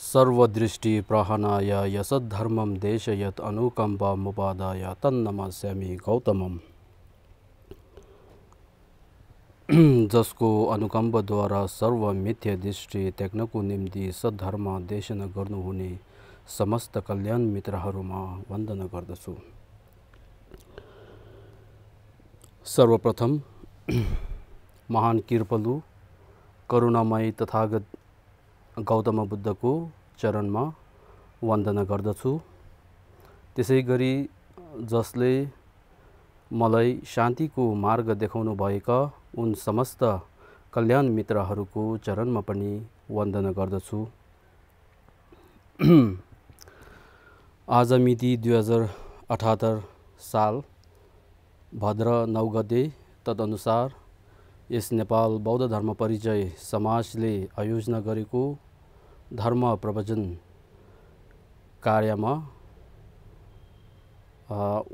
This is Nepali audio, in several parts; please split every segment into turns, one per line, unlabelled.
सर्वदृष्टि प्रहनाय यसद्धर्मं देशयत् अनुकम्पमुपादाय तन्नमस्यामि गौतमम् जसको अनुकम्पद्वारा मिथ्य दृष्टि त्याग्नको निम्ति सद्धर्म देशन गर्नुहुने समस्त कल्याण मित्रहरूमा वन्दन गर्दछु सर्वप्रथम महान कृपलु करुणामय तथागत गौतम बुद्धको चरणमा वन्दना गर्दछु त्यसै गरी जसले मलाई शान्तिको मार्ग देखाउनु भएका उन समस्त कल्याण मित्रहरूको चरणमा पनि वन्दना गर्दछु आज मिति दुई हजार अठहत्तर साल भद्र नौ गते तदनुसार यस नेपाल बौद्ध धर्म परिचय समाजले आयोजना गरेको धर्म प्रवचन कार्यमा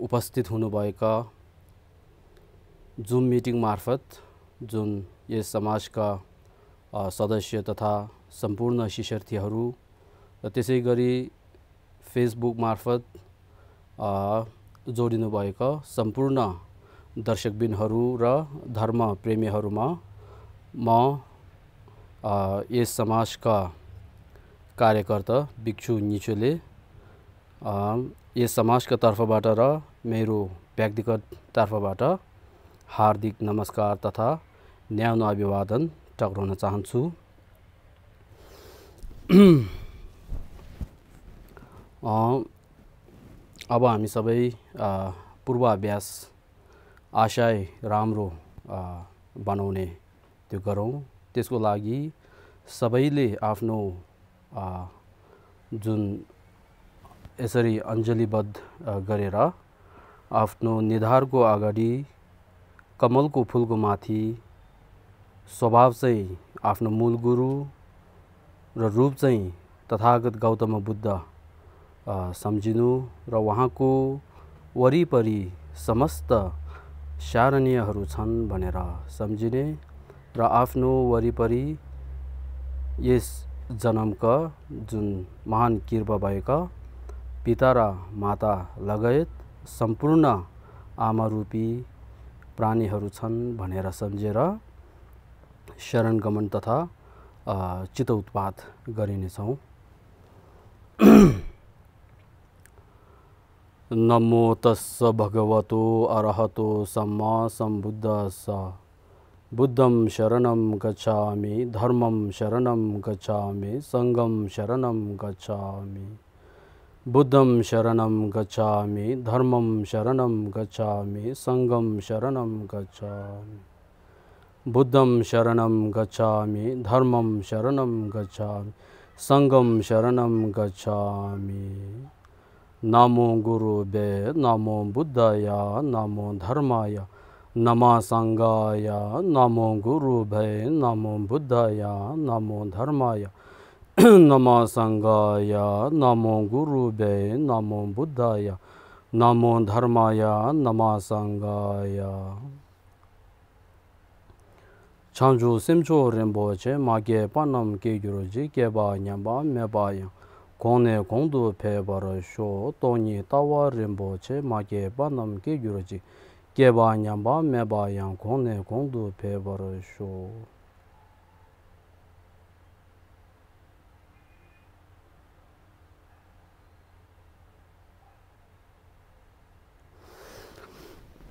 उपस्थित हुनुभएका जुम मिटिङ मार्फत जुन यस समाजका सदस्य तथा सम्पूर्ण शिक्षार्थीहरू र त्यसै गरी फेसबुक मार्फत जोडिनुभएका सम्पूर्ण दर्शकबिनहरू र धर्म प्रेमीहरूमा म यस समाजका कार्यकर्ता भिक्षु निचुले यस समाजका तर्फबाट र मेरो व्यक्तिगत तर्फबाट हार्दिक नमस्कार तथा न्यानो अभिवादन टक्राउन चाहन्छु अब हामी सबै पूर्वाभ्यास आशय राम्रो बनाउने त्यो गरौँ त्यसको लागि सबैले आफ्नो जुन यसरी अञ्जलिबद्ध गरेर आफ्नो निधारको अगाडि कमलको फुलको माथि स्वभाव चाहिँ आफ्नो मूल गुरु र रूप चाहिँ तथागत गौतम बुद्ध सम्झिनु र उहाँको वरिपरि समस्त सारणीयहरू छन् भनेर सम्झिने र आफ्नो वरिपरि यस जन्मका जुन महान किर्प भएका पिता र माता लगायत सम्पूर्ण आमारूपी प्राणीहरू छन् भनेर सम्झेर शरणगमन तथा चित्त उत्पात गरिनेछौँ नमो तस्स भगवतो अरहतो सम्मा सम्बुद्धस्स बुद्धं शरणं गच्छामि धर्मं शरणं गच्छामि सङ्गं शरणं गच्छामि बुद्धं शरणं गच्छामि धर्मं शरणं गच्छामि सङ्गं शरणं गच्छामि बुद्धं शरणं गच्छामि धर्मं शरणं गच्छामि सङ्गं शरणं गच्छामि namo guru be namo buddhaya namo dharmaya nama sanghaya guru be namo buddhaya namo dharmaya nama sanghaya guru buddhaya dharmaya chanju rinpoche ma kone kondu pe 쇼 toni tawa rimbo che, ma ke banam ke gyuraji, ke banyan ba me bayan, kone kondu pe barashu.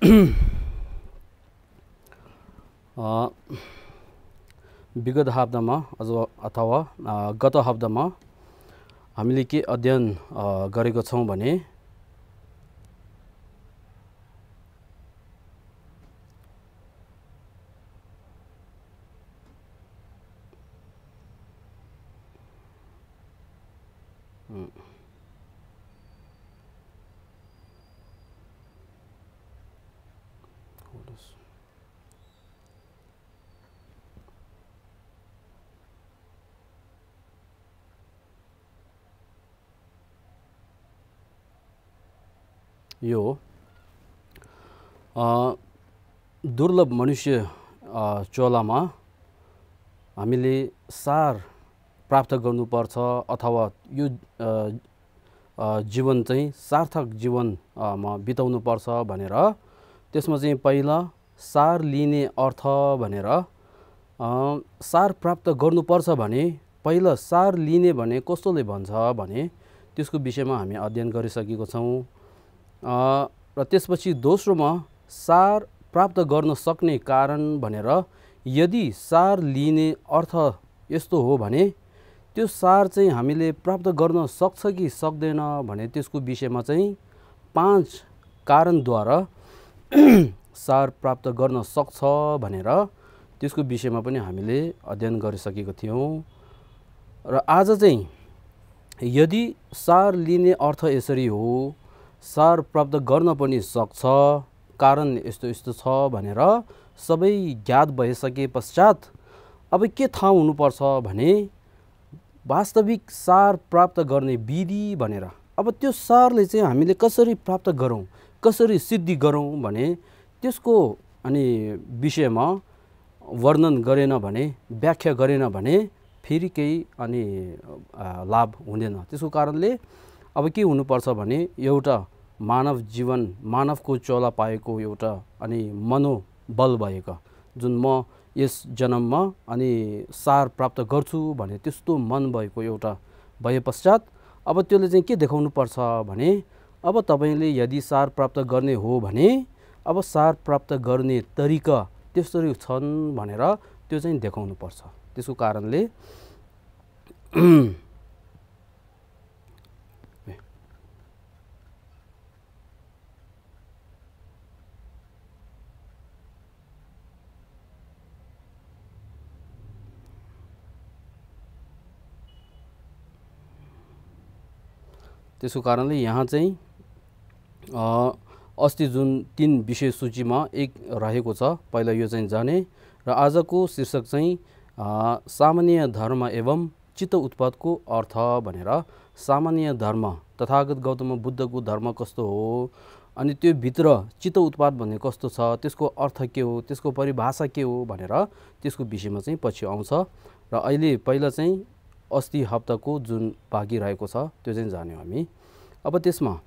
Ah, Bi habdama, azwa atawa, ah, gata habdama, हामीले के अध्ययन गरेको छौँ भने यो दुर्लभ मनुष्य चोलामा हामीले सार प्राप्त गर्नुपर्छ अथवा यो जीवन चाहिँ सार्थक जीवनमा बिताउनुपर्छ भनेर त्यसमा चाहिँ पहिला सार लिने अर्थ भनेर सार प्राप्त गर्नुपर्छ भने पहिला सार लिने भने कस्तोले भन्छ भने त्यसको विषयमा हामी अध्ययन गरिसकेको छौँ र त्यसपछि दोस्रोमा सार प्राप्त गर्न सक्ने कारण भनेर यदि सार लिने अर्थ यस्तो हो भने त्यो सार चाहिँ हामीले प्राप्त गर्न सक्छ कि सक्दैन भने त्यसको विषयमा चाहिँ पाँच कारणद्वारा सार प्राप्त गर्न सक्छ भनेर त्यसको विषयमा पनि हामीले अध्ययन गरिसकेको थियौँ र आज चाहिँ यदि सार लिने अर्थ यसरी हो सार प्राप्त गर्न पनि सक्छ कारण यस्तो यस्तो छ भनेर सबै ज्ञात भइसके पश्चात अब के थाहा हुनुपर्छ भने वास्तविक सार प्राप्त गर्ने विधि भनेर अब त्यो सारले चाहिँ हामीले कसरी प्राप्त गरौँ कसरी सिद्धि गरौँ भने त्यसको अनि विषयमा वर्णन गरेन भने व्याख्या गरेन भने फेरि केही अनि लाभ हुँदैन त्यसको कारणले अब के हुनुपर्छ भने एउटा मानव जीवन मानवको चोला पाएको एउटा अनि मनोबल भएको जुन म यस जन्ममा अनि सार प्राप्त गर्छु भने त्यस्तो मन भएको एउटा भए पश्चात अब त्यसले चाहिँ के देखाउनुपर्छ भने अब तपाईँले यदि सार प्राप्त गर्ने हो भने अब सार प्राप्त गर्ने तरिका त्यसरी छन् भनेर त्यो चाहिँ देखाउनुपर्छ त्यसको कारणले त्यसको कारणले यहाँ चाहिँ अस्ति जुन तिन विषय सूचीमा एक रहेको छ पहिला यो चाहिँ जाने र आजको शीर्षक चाहिँ सामान्य धर्म एवं चित्त उत्पादको अर्थ भनेर सामान्य धर्म तथागत गौतम बुद्धको धर्म कस्तो हो अनि त्यो भित्र चित्त उत्पाद भन्ने कस्तो छ त्यसको अर्थ के हो त्यसको परिभाषा के हो भनेर त्यसको विषयमा चाहिँ पछि आउँछ र अहिले पहिला चाहिँ अस्ति हप्ताको जुन बाँकी रहेको छ त्यो चाहिँ जान्यौँ हामी अब त्यसमा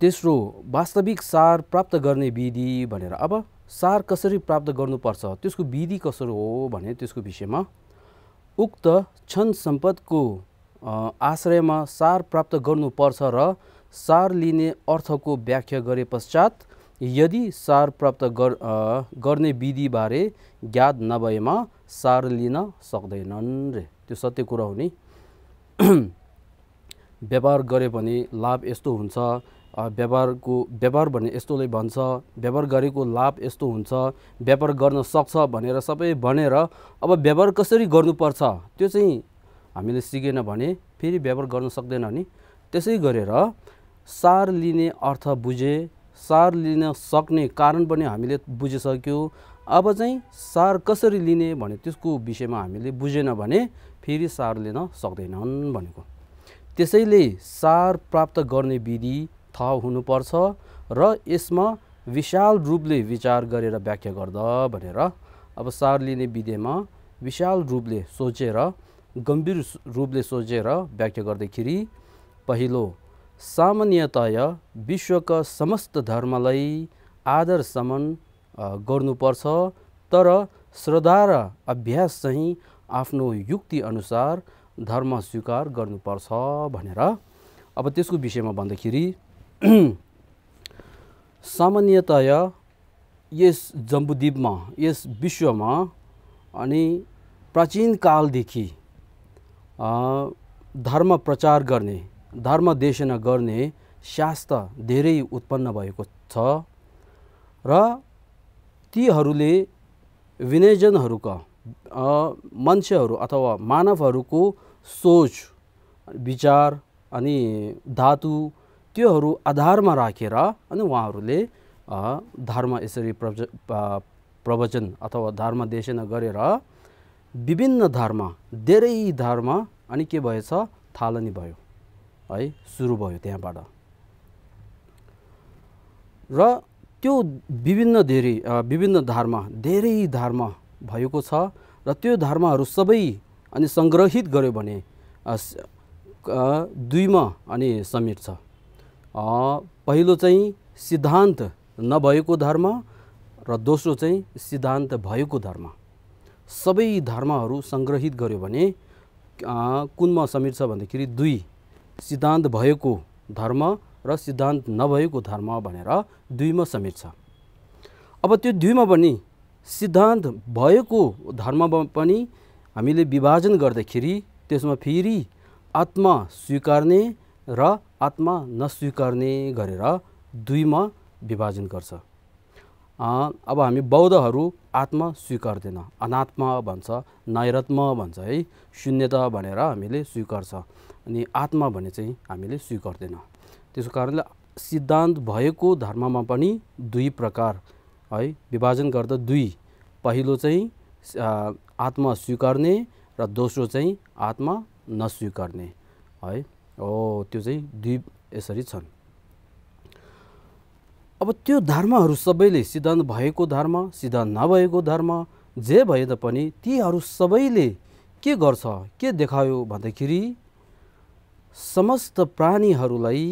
तेस्रो वास्तविक सार प्राप्त गर्ने विधि भनेर अब सार कसरी प्राप्त गर्नुपर्छ त्यसको विधि कसरी हो भने त्यसको विषयमा उक्त क्षण सम्पदको आश्रयमा सार प्राप्त गर्नुपर्छ र सार लिने अर्थको व्याख्या गरे पश्चात यदि सार प्राप्त गर गर्ने विधिबारे ज्ञात नभएमा सार लिन सक्दैनन् रे त्यो सत्य कुरा हो नि व्यापार गरे भने लाभ यस्तो हुन्छ व्यापारको व्यापार भने यस्तोले भन्छ व्यापार गरेको लाभ यस्तो हुन्छ व्यापार गर्न सक्छ भनेर सबै भनेर अब व्यापार कसरी गर्नुपर्छ त्यो चाहिँ हामीले सिकेन भने फेरि व्यापार गर्न सक्दैन नि त्यसै गरेर सार लिने अर्थ बुझे सार लिन सक्ने कारण पनि हामीले बुझिसक्यो अब चाहिँ सार कसरी लिने भने त्यसको विषयमा हामीले बुझेन भने फेरि सार लिन सक्दैनन् भनेको त्यसैले सार प्राप्त गर्ने विधि थाहा हुनुपर्छ र यसमा विशाल रूपले विचार गरेर व्याख्या गर्दा भनेर अब सार लिने विधिमा विशाल रूपले सोचेर गम्भीर रूपले सोचेर व्याख्या गर्दाखेरि पहिलो सामान्यतया विश्वका समस्त धर्मलाई आदर समन गर्नुपर्छ तर श्रद्धा र अभ्यास चाहिँ आफ्नो युक्तिअनुसार धर्म स्वीकार गर्नुपर्छ भनेर अब त्यसको विषयमा भन्दाखेरि सामान्यतया यस जम्बुद्वीपमा यस विश्वमा अनि प्राचीन कालदेखि धर्म प्रचार गर्ने धर्म देशना गर्ने शास्त्र धेरै उत्पन्न भएको छ र तीहरूले विनयजनहरूका मान्छेहरू अथवा मानवहरूको सोच विचार अनि धातु त्योहरू आधारमा राखेर अनि उहाँहरूले धर्म यसरी प्रवच प्रवचन अथवा धर्म देशन गरेर विभिन्न धर्म धेरै धर्म अनि के भएछ थालनी भयो है सुरु भयो त्यहाँबाट र त्यो विभिन्न धेरै विभिन्न धर्म धेरै धर्म भएको छ र त्यो धर्महरू सबै अनि सङ्ग्रहित गर्यो भने दुईमा अनि समेट समेट्छ पहिलो चाहिँ सिद्धान्त नभएको धर्म र दोस्रो चाहिँ सिद्धान्त भएको धर्म सबै धर्महरू सङ्ग्रहित गर्यो भने कुनमा समेट छ भन्दाखेरि दुई सिद्धान्त भएको धर्म र सिद्धान्त नभएको धर्म भनेर दुईमा समेट छ अब त्यो दुईमा पनि सिद्धान्त भएको धर्ममा पनि हामीले विभाजन गर्दाखेरि त्यसमा फेरि आत्मा स्वीकार्ने र आत्मा नस्वीकार्ने गरेर दुईमा विभाजन गर्छ अब हामी बौद्धहरू आत्मा स्वीकार्दैन अनात्मा भन्छ नैरत्म भन्छ है शून्यता भनेर हामीले स्वीकार्छ अनि आत्मा भने चाहिँ हामीले स्वीकार्दैन त्यसको कारणले सिद्धान्त भएको धर्ममा पनि दुई प्रकार है विभाजन गर्दा दुई पहिलो चाहिँ आत्मा स्वीकार्ने र दोस्रो चाहिँ आत्मा नस्वीकार्ने है हो त्यो चाहिँ दुई यसरी छन् अब त्यो धर्महरू सबैले सिद्धान्त भएको धर्म सिद्धान्त नभएको धर्म जे भए तापनि तीहरू सबैले के गर्छ के देखायो भन्दाखेरि समस्त प्राणीहरूलाई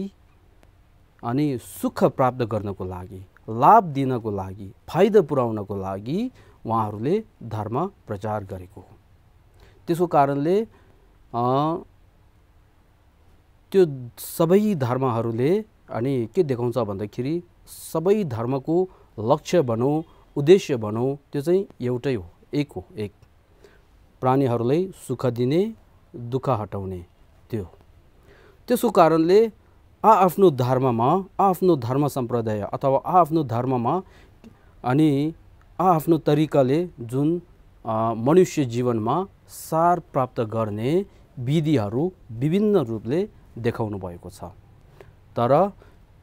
अनि सुख प्राप्त गर्नको लागि लाभ दिनको लागि फाइदा पुर्याउनको लागि उहाँहरूले धर्म प्रचार गरेको हो त्यसको कारणले त्यो सबै धर्महरूले अनि के देखाउँछ भन्दाखेरि सबै धर्मको लक्ष्य भनौँ उद्देश्य भनौँ त्यो चाहिँ एउटै हो एक हो एक प्राणीहरूलाई सुख दिने दुःख हटाउने त्यो त्यसको कारणले आआफ्नो धर्ममा आआफ्नो धर्म सम्प्रदाय अथवा आआफ्नो धर्ममा अनि आआफ्नो तरिकाले जुन मनुष्य जीवनमा सार प्राप्त गर्ने विधिहरू विभिन्न रूपले देखाउनु भएको छ तर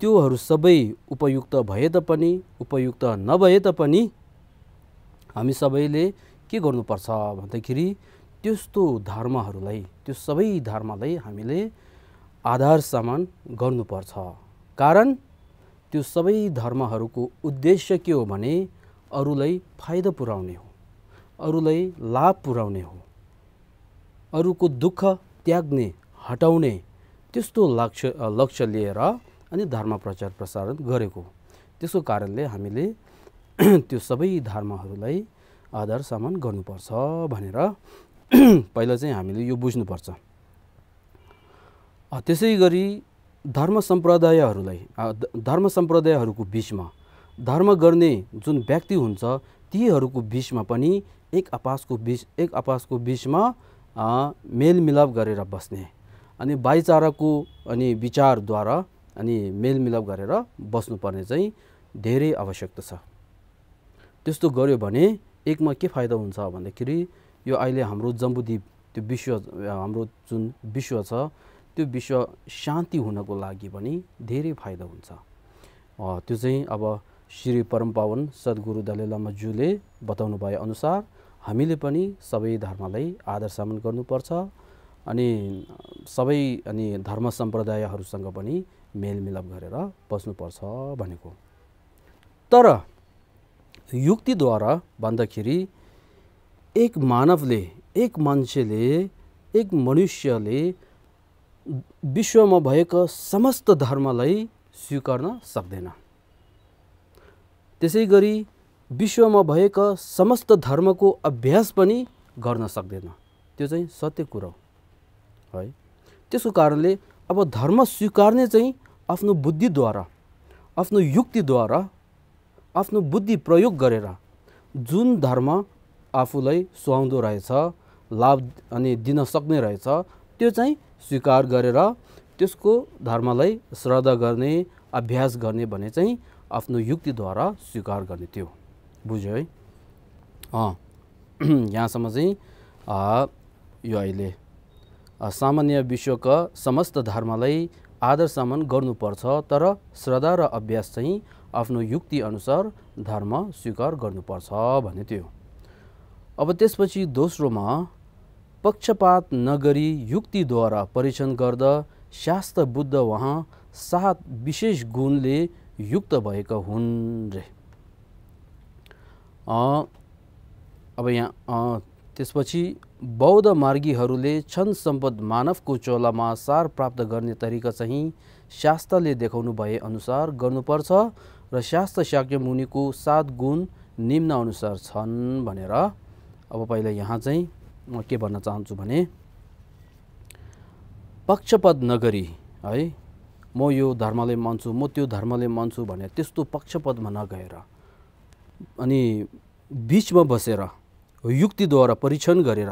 त्योहरू सबै उपयुक्त भए तापनि उपयुक्त नभए तापनि हामी सबैले के गर्नुपर्छ भन्दाखेरि त्यस्तो धर्महरूलाई त्यो सबै धर्मलाई हामीले आधार समान गर्नुपर्छ कारण त्यो सबै धर्महरूको उद्देश्य के हो भने अरूलाई फाइदा पुर्याउने हो अरूलाई लाभ पुर्याउने हो अरूको दुःख त्याग्ने हटाउने त्यस्तो लक्ष्य लक्ष्य लिएर अनि धर्म प्रचार प्रसारण गरेको त्यसको कारणले हामीले त्यो सबै धर्महरूलाई आधार समान गर्नुपर्छ भनेर पहिला चाहिँ हामीले यो बुझ्नुपर्छ त्यसै गरी धर्म सम्प्रदायहरूलाई धर्म सम्प्रदायहरूको बिचमा धर्म गर्ने जुन व्यक्ति हुन्छ तीहरूको बिचमा पनि एक आपासको बिच एक आपासको बिचमा मेलमिलाप गरेर बस्ने अनि भाइचाराको अनि विचारद्वारा अनि मेलमिलाप गरेर बस्नुपर्ने चाहिँ धेरै आवश्यकता छ त्यस्तो गर्यो भने एकमा के फाइदा हुन्छ भन्दाखेरि यो अहिले हाम्रो जम्बुद्वीप त्यो विश्व हाम्रो जुन विश्व छ त्यो विश्व शान्ति हुनको लागि पनि धेरै फाइदा हुन्छ त्यो चाहिँ अब श्री परम पावन सद्गुरु दलै लामाज्यूले बताउनु भए अनुसार हामीले पनि सबै धर्मलाई आदर सम्मान गर्नुपर्छ अनि सबै अनि धर्म सम्प्रदायहरूसँग पनि मेलमिलाप गरेर बस्नुपर्छ भनेको तर युक्तिद्वारा भन्दाखेरि एक मानवले एक मान्छेले एक मनुष्यले विश्वमा भएको समस्त धर्मलाई स्वीकार्न सक्दैन त्यसै गरी विश्वमा भएको समस्त धर्मको अभ्यास पनि गर्न सक्दैन त्यो चाहिँ सत्य कुरो है त्यसको कारणले अब धर्म स्वीकार्ने चाहिँ आफ्नो बुद्धिद्वारा आफ्नो युक्तिद्वारा आफ्नो बुद्धि प्रयोग गरेर जुन धर्म आफूलाई सुहाउँदो रहेछ लाभ अनि दिन सक्ने रहेछ त्यो चाहिँ स्वीकार गरेर त्यसको धर्मलाई श्रद्धा गर्ने अभ्यास गर्ने भने चाहिँ आफ्नो युक्तिद्वारा स्वीकार गर्ने त्यो बुझ्यो है यहाँसम्म चाहिँ यो अहिले सामान्य विश्वका समस्त धर्मलाई आदर सामान गर्नुपर्छ तर श्रद्धा र अभ्यास चाहिँ आफ्नो युक्तिअनुसार धर्म स्वीकार गर्नुपर्छ भन्ने त्यो अब त्यसपछि दोस्रोमा पक्षपात नगरी युक्तिद्वारा परीक्षण गर्दा शास्त्र बुद्ध उहाँ सात विशेष गुणले युक्त भएका हुन् रे अब यहाँ त्यसपछि बौद्ध मार्गीहरूले छन् सम्पद मानवको चोलामा सार प्राप्त गर्ने तरिका चाहिँ शास्त्रले देखाउनु भए अनुसार गर्नुपर्छ र शास्त्र शाक्य मुनिको सात गुण निम्न अनुसार छन् भनेर अब पहिला यहाँ चाहिँ म के भन्न चाहन्छु भने पक्षपद नगरी है म यो धर्मले मान्छु म त्यो धर्मले मान्छु भने त्यस्तो पक्षपदमा नगएर अनि बिचमा बसेर युक्तिद्वारा परीक्षण गरेर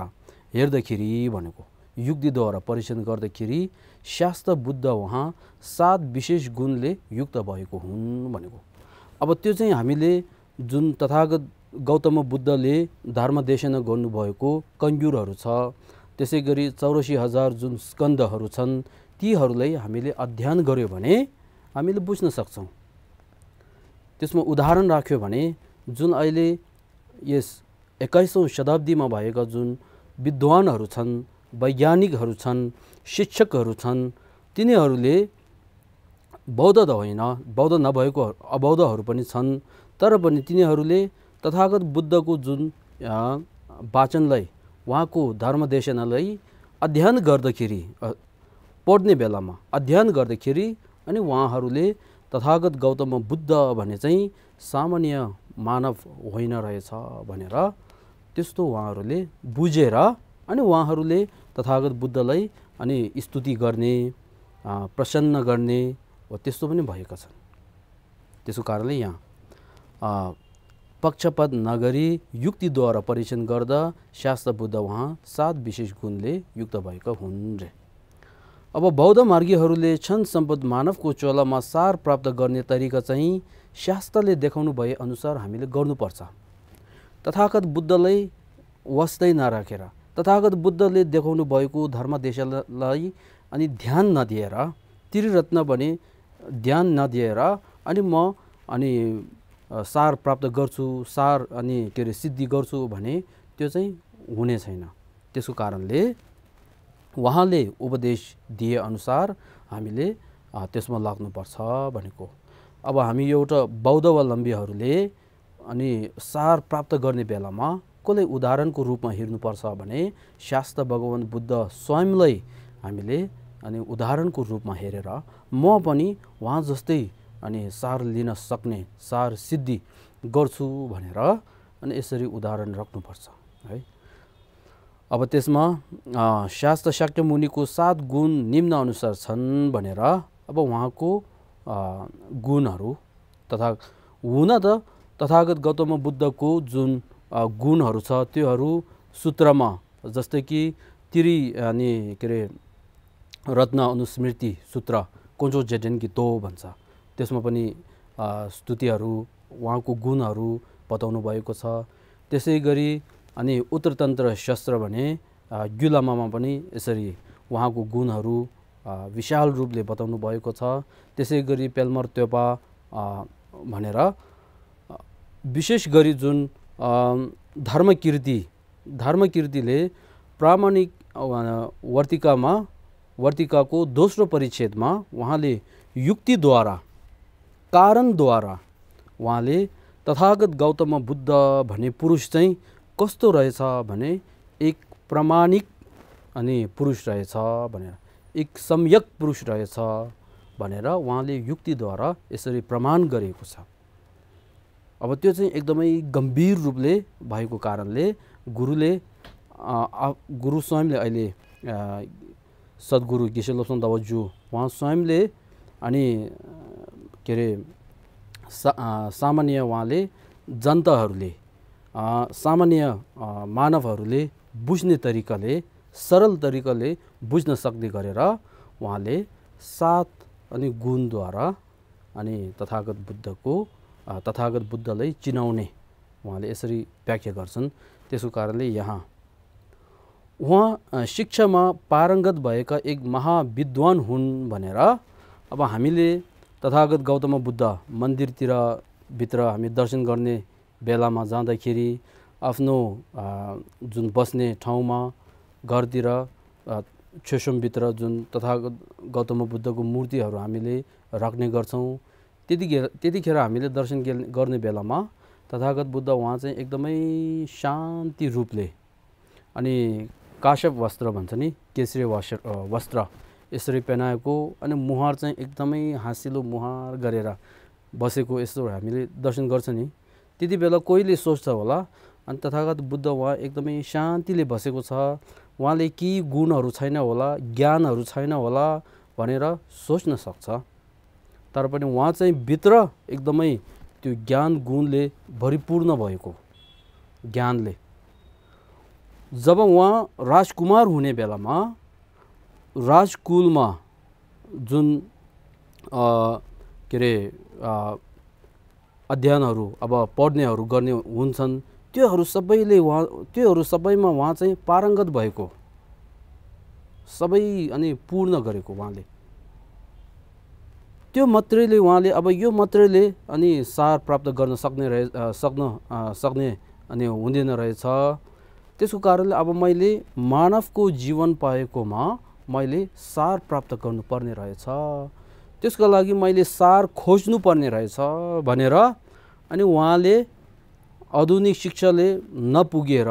हेर्दाखेरि भनेको युक्तिद्वारा परीक्षण गर्दाखेरि शास्त्र बुद्ध उहाँ सात विशेष गुणले युक्त भएको हुन् भनेको अब त्यो चाहिँ हामीले जुन तथागत गौतम बुद्धले धर्मदेशना गर्नुभएको कन्जुरहरू छ त्यसै गरी चौरासी हजार जुन स्कन्दहरू छन् तीहरूलाई हामीले अध्ययन गर्यो भने हामीले बुझ्न सक्छौँ त्यसमा उदाहरण राख्यो भने जुन अहिले यस एक्काइसौँ शताब्दीमा भएका जुन विद्वानहरू छन् वैज्ञानिकहरू छन् शिक्षकहरू छन् तिनीहरूले बौद्ध त होइन बौद्ध नभएको अबौद्धहरू पनि छन् तर पनि तिनीहरूले तथागत बुद्धको जुन वाचनलाई उहाँको धर्मदेशनालाई अध्ययन गर्दाखेरि पढ्ने बेलामा अध्ययन गर्दाखेरि अनि उहाँहरूले तथागत गौतम बुद्ध भने चाहिँ सामान्य मानव होइन रहेछ भनेर त्यस्तो उहाँहरूले बुझेर अनि उहाँहरूले तथागत बुद्धलाई अनि स्तुति गर्ने प्रसन्न गर्ने त्यस्तो पनि भएका छन् त्यसको कारणले यहाँ पक्षपात नगरी युक्तिद्वारा परीक्षण गर्दा शास्त्र बुद्ध उहाँ सात विशेष गुणले युक्त भएका हुन् रे अब बौद्ध मार्गीहरूले क्षण सम्पद मानवको चोलामा सार प्राप्त गर्ने तरिका चाहिँ शास्त्रले देखाउनु भए अनुसार हामीले गर्नुपर्छ तथागत बुद्धलाई वस्दै नराखेर तथागत बुद्धले देखाउनु भएको धर्मदेशलाई अनि ध्यान नदिएर त्रिरत्न भने ध्यान नदिएर अनि म अनि सार प्राप्त गर्छु सार अनि के अरे सिद्धि गर्छु भने त्यो चाहिँ हुने छैन त्यसको कारणले उहाँले उपदेश दिए अनुसार हामीले त्यसमा लाग्नुपर्छ भनेको अब हामी एउटा बौद्धावलम्बीहरूले अनि सार प्राप्त गर्ने बेलामा कसले उदाहरणको रूपमा हेर्नुपर्छ भने शास्त्र भगवान् बुद्ध स्वयंलाई हामीले अनि उदाहरणको रूपमा हेरेर म पनि उहाँ जस्तै अनि सार लिन सक्ने सार सिद्धि गर्छु भनेर अनि यसरी उदाहरण राख्नुपर्छ है अब त्यसमा शास्त्र शाक्य मुनिको सात गुण निम्न अनुसार छन् भनेर अब उहाँको गुणहरू तथा हुन त तथागत गौतम बुद्धको जुन गुणहरू छ त्योहरू सूत्रमा जस्तै कि तिरी अनि के अरे रत्न अनुस्मृति सूत्र कोन्चो जेटेन कि तो भन्छ त्यसमा पनि स्तुतिहरू उहाँको गुणहरू बताउनु भएको छ त्यसै गरी अनि उत्तरतन्त्र शस्त्र भने गुलामामा पनि यसरी उहाँको गुणहरू विशाल रूपले बताउनु भएको छ त्यसै गरी पेल्मर त्योपा भनेर विशेष गरी जुन धर्मकीर्ति धर्मकीर्तिले प्रामाणिक वर्तिकामा वर्तिकाको दोस्रो परिच्छेदमा उहाँले युक्तिद्वारा कारणद्वारा उहाँले तथागत गौतम बुद्ध भन्ने पुरुष चाहिँ कस्तो रहेछ भने एक प्रमाणिक अनि पुरुष रहेछ भनेर एक सम्यक पुरुष रहेछ भनेर उहाँले युक्तिद्वारा यसरी प्रमाण गरेको छ अब त्यो चाहिँ एकदमै गम्भीर रूपले भएको कारणले गुरुले गुरु स्वयंले अहिले सद्गुरु गेसेलोसन दवज्यू उहाँ स्वयंले अनि के अरे सा सामान्य उहाँले जनताहरूले सामान्य मानवहरूले बुझ्ने तरिकाले सरल तरिकाले बुझ्न सक्ने गरेर उहाँले सात अनि गुणद्वारा अनि तथागत बुद्धको तथागत बुद्धलाई चिनाउने उहाँले यसरी व्याख्या गर्छन् त्यसको कारणले यहाँ उहाँ शिक्षामा पारङ्गत भएका एक महाविद्वान हुन् भनेर अब हामीले तथागत गौतम बुद्ध मन्दिरतिर भित्र हामी दर्शन गर्ने बेलामा जाँदाखेरि आफ्नो जुन बस्ने ठाउँमा घरतिर छेसुमभित्र जुन तथागत गौतम बुद्धको मूर्तिहरू हामीले राख्ने गर्छौँ त्यतिखेर त्यतिखेर हामीले दर्शन गर्ने बेलामा तथागत बुद्ध उहाँ चाहिँ एकदमै शान्ति रूपले अनि काश्यप वस्त्र भन्छ नि केसरी वस्त्र वस्त्र यसरी पेनाएको अनि मुहार चाहिँ एकदमै हाँसिलो मुहार गरेर बसेको यस्तो हामीले दर्शन गर्छ नि त्यति बेला कोहीले सोच्छ होला अनि तथागत बुद्ध उहाँ एकदमै शान्तिले बसेको छ उहाँले केही गुणहरू छैन होला ज्ञानहरू छैन होला भनेर सोच्न सक्छ तर पनि उहाँ चाहिँ भित्र एकदमै त्यो ज्ञान गुणले भरिपूर्ण भएको ज्ञानले जब उहाँ राजकुमार हुने बेलामा राजकुलमा जुन के अरे अध्ययनहरू अब पढ्नेहरू गर्ने हुन्छन् त्योहरू सबैले उहाँ त्योहरू सबैमा उहाँ चाहिँ पारङ्गत भएको सबै अनि पूर्ण गरेको उहाँले त्यो मात्रैले उहाँले अब यो मात्रैले अनि सार प्राप्त गर्न सक्ने रहे सक्न सक्ने अनि हुँदैन रहेछ त्यसको कारणले अब मैले मानवको जीवन पाएकोमा मैले सार प्राप्त गर्नुपर्ने रहेछ त्यसको लागि मैले सार खोज्नुपर्ने रहेछ भनेर अनि उहाँले आधुनिक शिक्षाले नपुगेर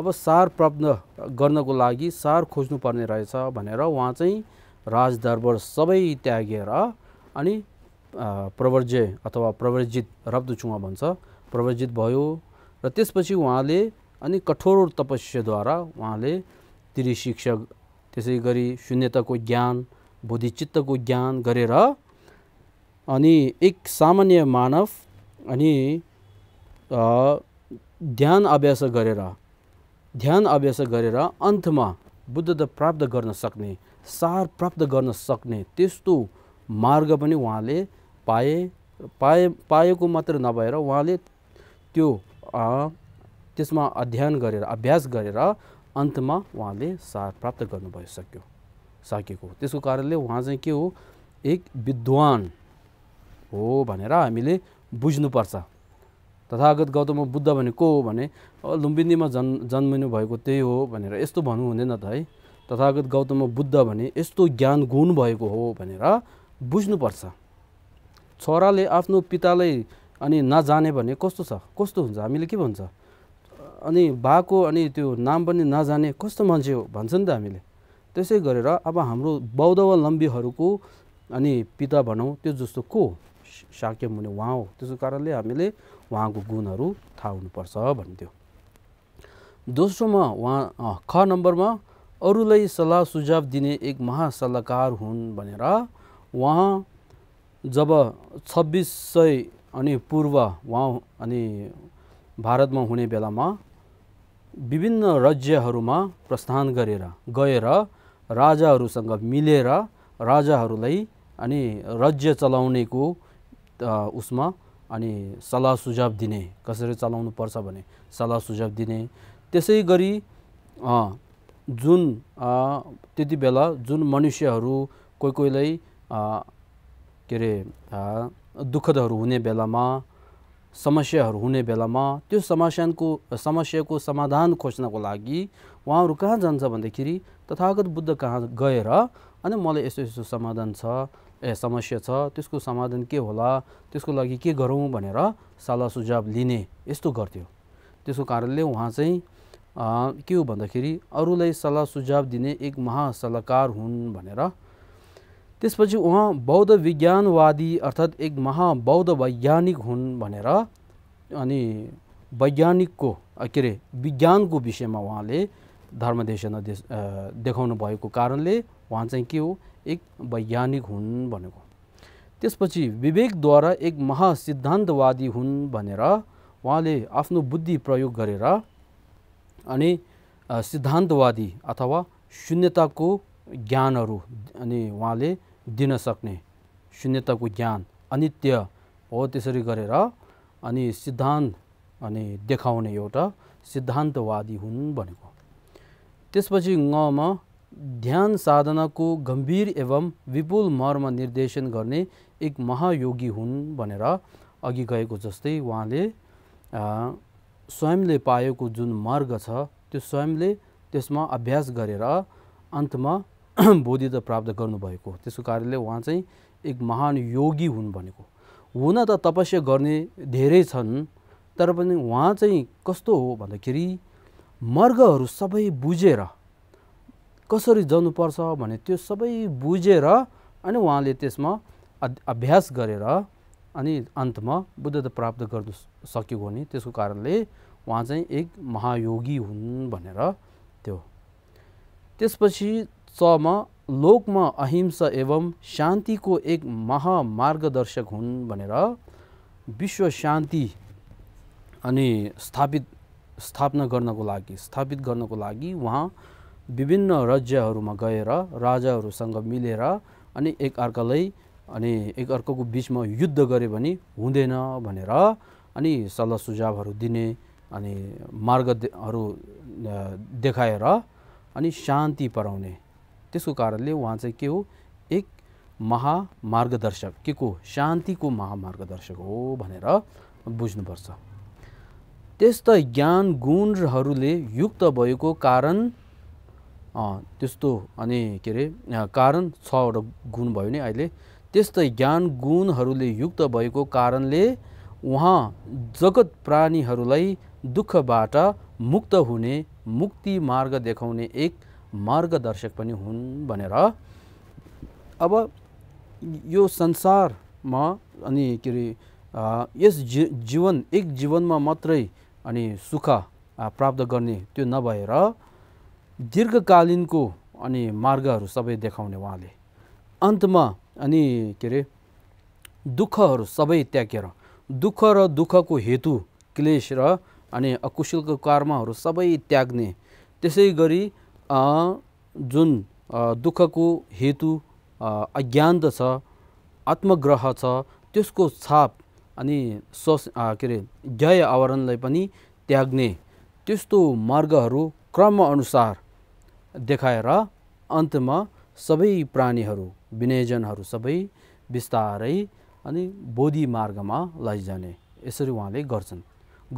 अब सार प्राप्त गर्नको लागि सार खोज्नुपर्ने रहेछ भनेर उहाँ चाहिँ राजदरबार सबै त्यागेर अनि प्रवर्जय अथवा प्रवर्जित रब्दुचुवा भन्छ प्रवर्जित भयो र त्यसपछि उहाँले अनि कठोर तपस्याद्वारा उहाँले त्रिशिक्षक त्यसै गरी शून्यताको ज्ञान बोधिचित्तको ज्ञान गरेर अनि एक सामान्य मानव अनि ध्यान अभ्यास गरेर ध्यान अभ्यास गरेर अन्तमा बुद्धता प्राप्त गर्न सक्ने सार प्राप्त गर्न सक्ने त्यस्तो मार्ग पनि उहाँले पाए पाए पाएको मात्र नभएर उहाँले त्यो त्यसमा अध्ययन गरेर अभ्यास गरेर अन्तमा उहाँले सार प्राप्त गर्नुभयो सक्यो सकेको त्यसको कारणले उहाँ चाहिँ के हो एक विद्वान हो भनेर हामीले बुझ्नुपर्छ तथागत गौतम बुद्ध भने को हो भने लुम्बिनीमा जन् जन्मिनु भएको त्यही हो भनेर यस्तो भन्नु हुँदैन त है तथागत गौतम बुद्ध भने यस्तो ज्ञान गुण भएको हो भनेर बुझ्नुपर्छ छोराले आफ्नो पितालाई अनि नजाने भने कस्तो छ कस्तो हुन्छ हामीले के भन्छ अनि बाको अनि त्यो नाम पनि नजाने कस्तो मान्छे हो भन्छ नि त हामीले त्यसै गरेर अब हाम्रो बौद्धवलम्बीहरूको अनि पिता भनौँ त्यो जस्तो को शाक्य मुनि उहाँ हो त्यसको कारणले हामीले उहाँको गुणहरू थाहा हुनुपर्छ भन्थ्यो दोस्रोमा उहाँ ख नम्बरमा अरूलाई सल्लाह सुझाव दिने एक महासल्लाहकार हुन् भनेर उहाँ जब छब्बिस सय अनि पूर्व उहाँ अनि भारतमा हुने बेलामा विभिन्न राज्यहरूमा प्रस्थान गरेर गएर राजाहरूसँग मिलेर राजाहरूलाई अनि राज्य चलाउनेको उसमा अनि सल्लाह सुझाव दिने कसरी चलाउनु पर्छ भने सल्लाह सुझाव दिने त्यसै गरी जुन त्यति बेला जुन मनुष्यहरू कोही कोहीलाई के अरे दुःखदहरू हुने बेलामा समस्याहरू हुने बेलामा त्यो समस्याको समस्याको समाधान खोज्नको लागि उहाँहरू कहाँ जान्छ भन्दाखेरि तथागत बुद्ध कहाँ गएर अनि मलाई यस्तो यस्तो समाधान छ ए समस्या छ त्यसको समाधान के होला त्यसको लागि के गरौँ भनेर सल्लाह सुझाव लिने यस्तो गर्थ्यो त्यसको कारणले उहाँ चाहिँ के हो भन्दाखेरि अरूलाई सल्लाह सुझाव दिने एक महासल्लाहकार हुन् भनेर त्यसपछि उहाँ बौद्ध विज्ञानवादी अर्थात् एक महाबौद्ध वैज्ञानिक हुन् भनेर अनि वैज्ञानिकको के अरे विज्ञानको विषयमा उहाँले धर्मदेशन देश देखाउनु भएको कारणले उहाँ चाहिँ के हो एक वैज्ञानिक हुन् भनेको त्यसपछि विवेकद्वारा एक महासिद्धान्तवादी हुन् भनेर उहाँले आफ्नो बुद्धि प्रयोग गरेर अनि सिद्धान्तवादी अथवा शून्यताको ज्ञानहरू अनि उहाँले दिन सक्ने शून्यताको ज्ञान अनित्य हो त्यसरी गरेर अनि सिद्धान्त अनि देखाउने एउटा सिद्धान्तवादी हुन् भनेको त्यसपछि गमा ध्यान साधनाको गम्भीर एवं विपुल मर्म निर्देशन गर्ने एक महायोगी हुन् भनेर अघि गएको जस्तै उहाँले स्वयंले पाएको जुन मार्ग छ त्यो स्वयंले त्यसमा अभ्यास गरेर अन्तमा बोधि त प्राप्त गर्नुभएको त्यसको कारणले उहाँ चाहिँ एक महान योगी हुन् भनेको हुन त तपस्या गर्ने धेरै छन् तर पनि उहाँ चाहिँ कस्तो हो भन्दाखेरि मर्गहरू सबै बुझेर कसरी जानुपर्छ भने त्यो सबै बुझेर अनि उहाँले त्यसमा अभ्यास गरेर अनि अन्तमा बुद्धता प्राप्त गर्नु सकेको नि त्यसको कारणले उहाँ चाहिँ एक महायोगी हुन् भनेर त्यो त्यसपछि समा लोकमा अहिंसा एवं शान्तिको एक महामार्गदर्शक हुन् भनेर विश्व शान्ति अनि स्थापित स्थापना गर्नको लागि स्थापित गर्नको लागि उहाँ विभिन्न राज्यहरूमा गएर राजाहरूसँग मिलेर अनि एक अर्कालाई अनि एक एकअर्काको बिचमा युद्ध गरे भने हुँदैन भनेर अनि सल्लाह सुझावहरू दिने अनि मार्गहरू देखाएर अनि शान्ति पराउने त्यसको कारणले उहाँ चाहिँ के हो एक महामार्गदर्शक के को शान्तिको महामार्गदर्शक हो भनेर बुझ्नुपर्छ त्यस्ता ज्ञान गुणहरूले युक्त भएको कारण त्यस्तो अनि के अरे कारण छवटा गुण भयो नि अहिले त्यस्तै ज्ञान गुणहरूले युक्त भएको कारणले उहाँ जगत प्राणीहरूलाई दुःखबाट मुक्त हुने मुक्ति मार्ग देखाउने एक मार्गदर्शक पनि हुन् भनेर अब यो संसारमा अनि के अरे यस जी जीवन एक जीवनमा मात्रै अनि सुख प्राप्त गर्ने त्यो नभएर दीर्घकालीनको अनि मार्गहरू सबै देखाउने उहाँले अन्तमा अनि के अरे दुःखहरू सबै त्यागेर दुःख र दुःखको हेतु क्लेश र अनि अकुशलको कर्महरू सबै त्याग्ने त्यसै गरी जुन दुःखको हेतु अज्ञान छ आत्मग्रह छ त्यसको छाप अनि सस के अरे जय आवरणलाई पनि त्याग्ने त्यस्तो मार्गहरू क्रमअनुसार देखाएर अन्तमा सबै प्राणीहरू विनयजनहरू सबै बिस्तारै अनि बोधि मार्गमा लैजाने यसरी उहाँले गर्छन्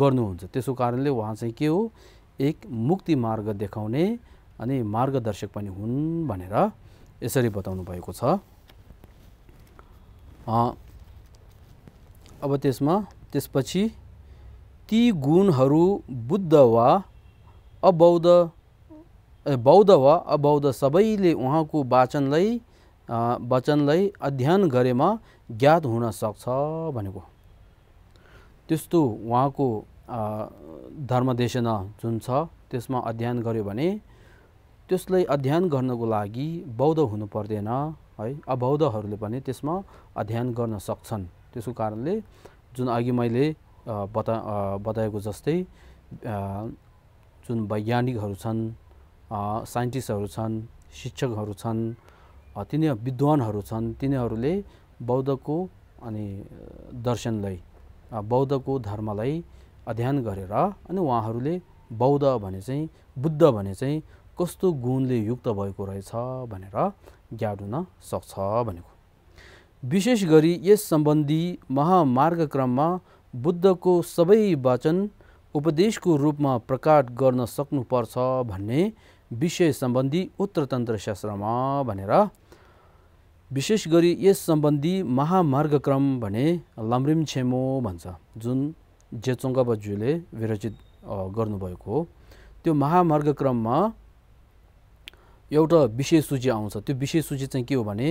गर्नुहुन्छ त्यसो कारणले उहाँ चाहिँ के हो एक मुक्ति मार्ग देखाउने अनि मार्गदर्शक पनि हुन् भनेर यसरी बताउनु भएको छ अब त्यसमा त्यसपछि ती गुणहरू बुद्ध वा अबौद्ध बौद्ध वा अबौद्ध सबैले उहाँको वाचनलाई वचनलाई अध्ययन गरेमा ज्ञात हुन सक्छ भनेको त्यस्तो उहाँको धर्मदेशना जुन छ त्यसमा अध्ययन गर्यो भने त्यसलाई अध्ययन गर्नको लागि बौद्ध हुनु पर्दैन है अबौद्धहरूले पनि त्यसमा अध्ययन गर्न सक्छन् त्यसको कारणले जुन अघि मैले बता बताएको जस्तै जुन वैज्ञानिकहरू छन् साइन्टिस्टहरू छन् शिक्षकहरू छन् तिनीहरू विद्वानहरू छन् तिनीहरूले बौद्धको अनि दर्शनलाई बौद्धको धर्मलाई अध्ययन गरेर अनि उहाँहरूले बौद्ध भने चाहिँ बुद्ध भने चाहिँ कस्तो गुणले युक्त भएको रहेछ भनेर ज्ञान हुन सक्छ भनेको विशेष गरी यस सम्बन्धी महामार्गक्रममा बुद्धको सबै वचन उपदेशको रूपमा प्रकाट गर्न सक्नुपर्छ भन्ने विषय सम्बन्धी उत्तरतन्त्र शास्त्रमा भनेर विशेष गरी यस सम्बन्धी महामार्गक्रम भने लम्रिम छेमो भन्छ जुन जेचोङ्गा बज्यूले विरचित गर्नुभएको हो त्यो महामार्गक्रममा एउटा विशेष सूची आउँछ त्यो विशेष सूची चाहिँ के हो भने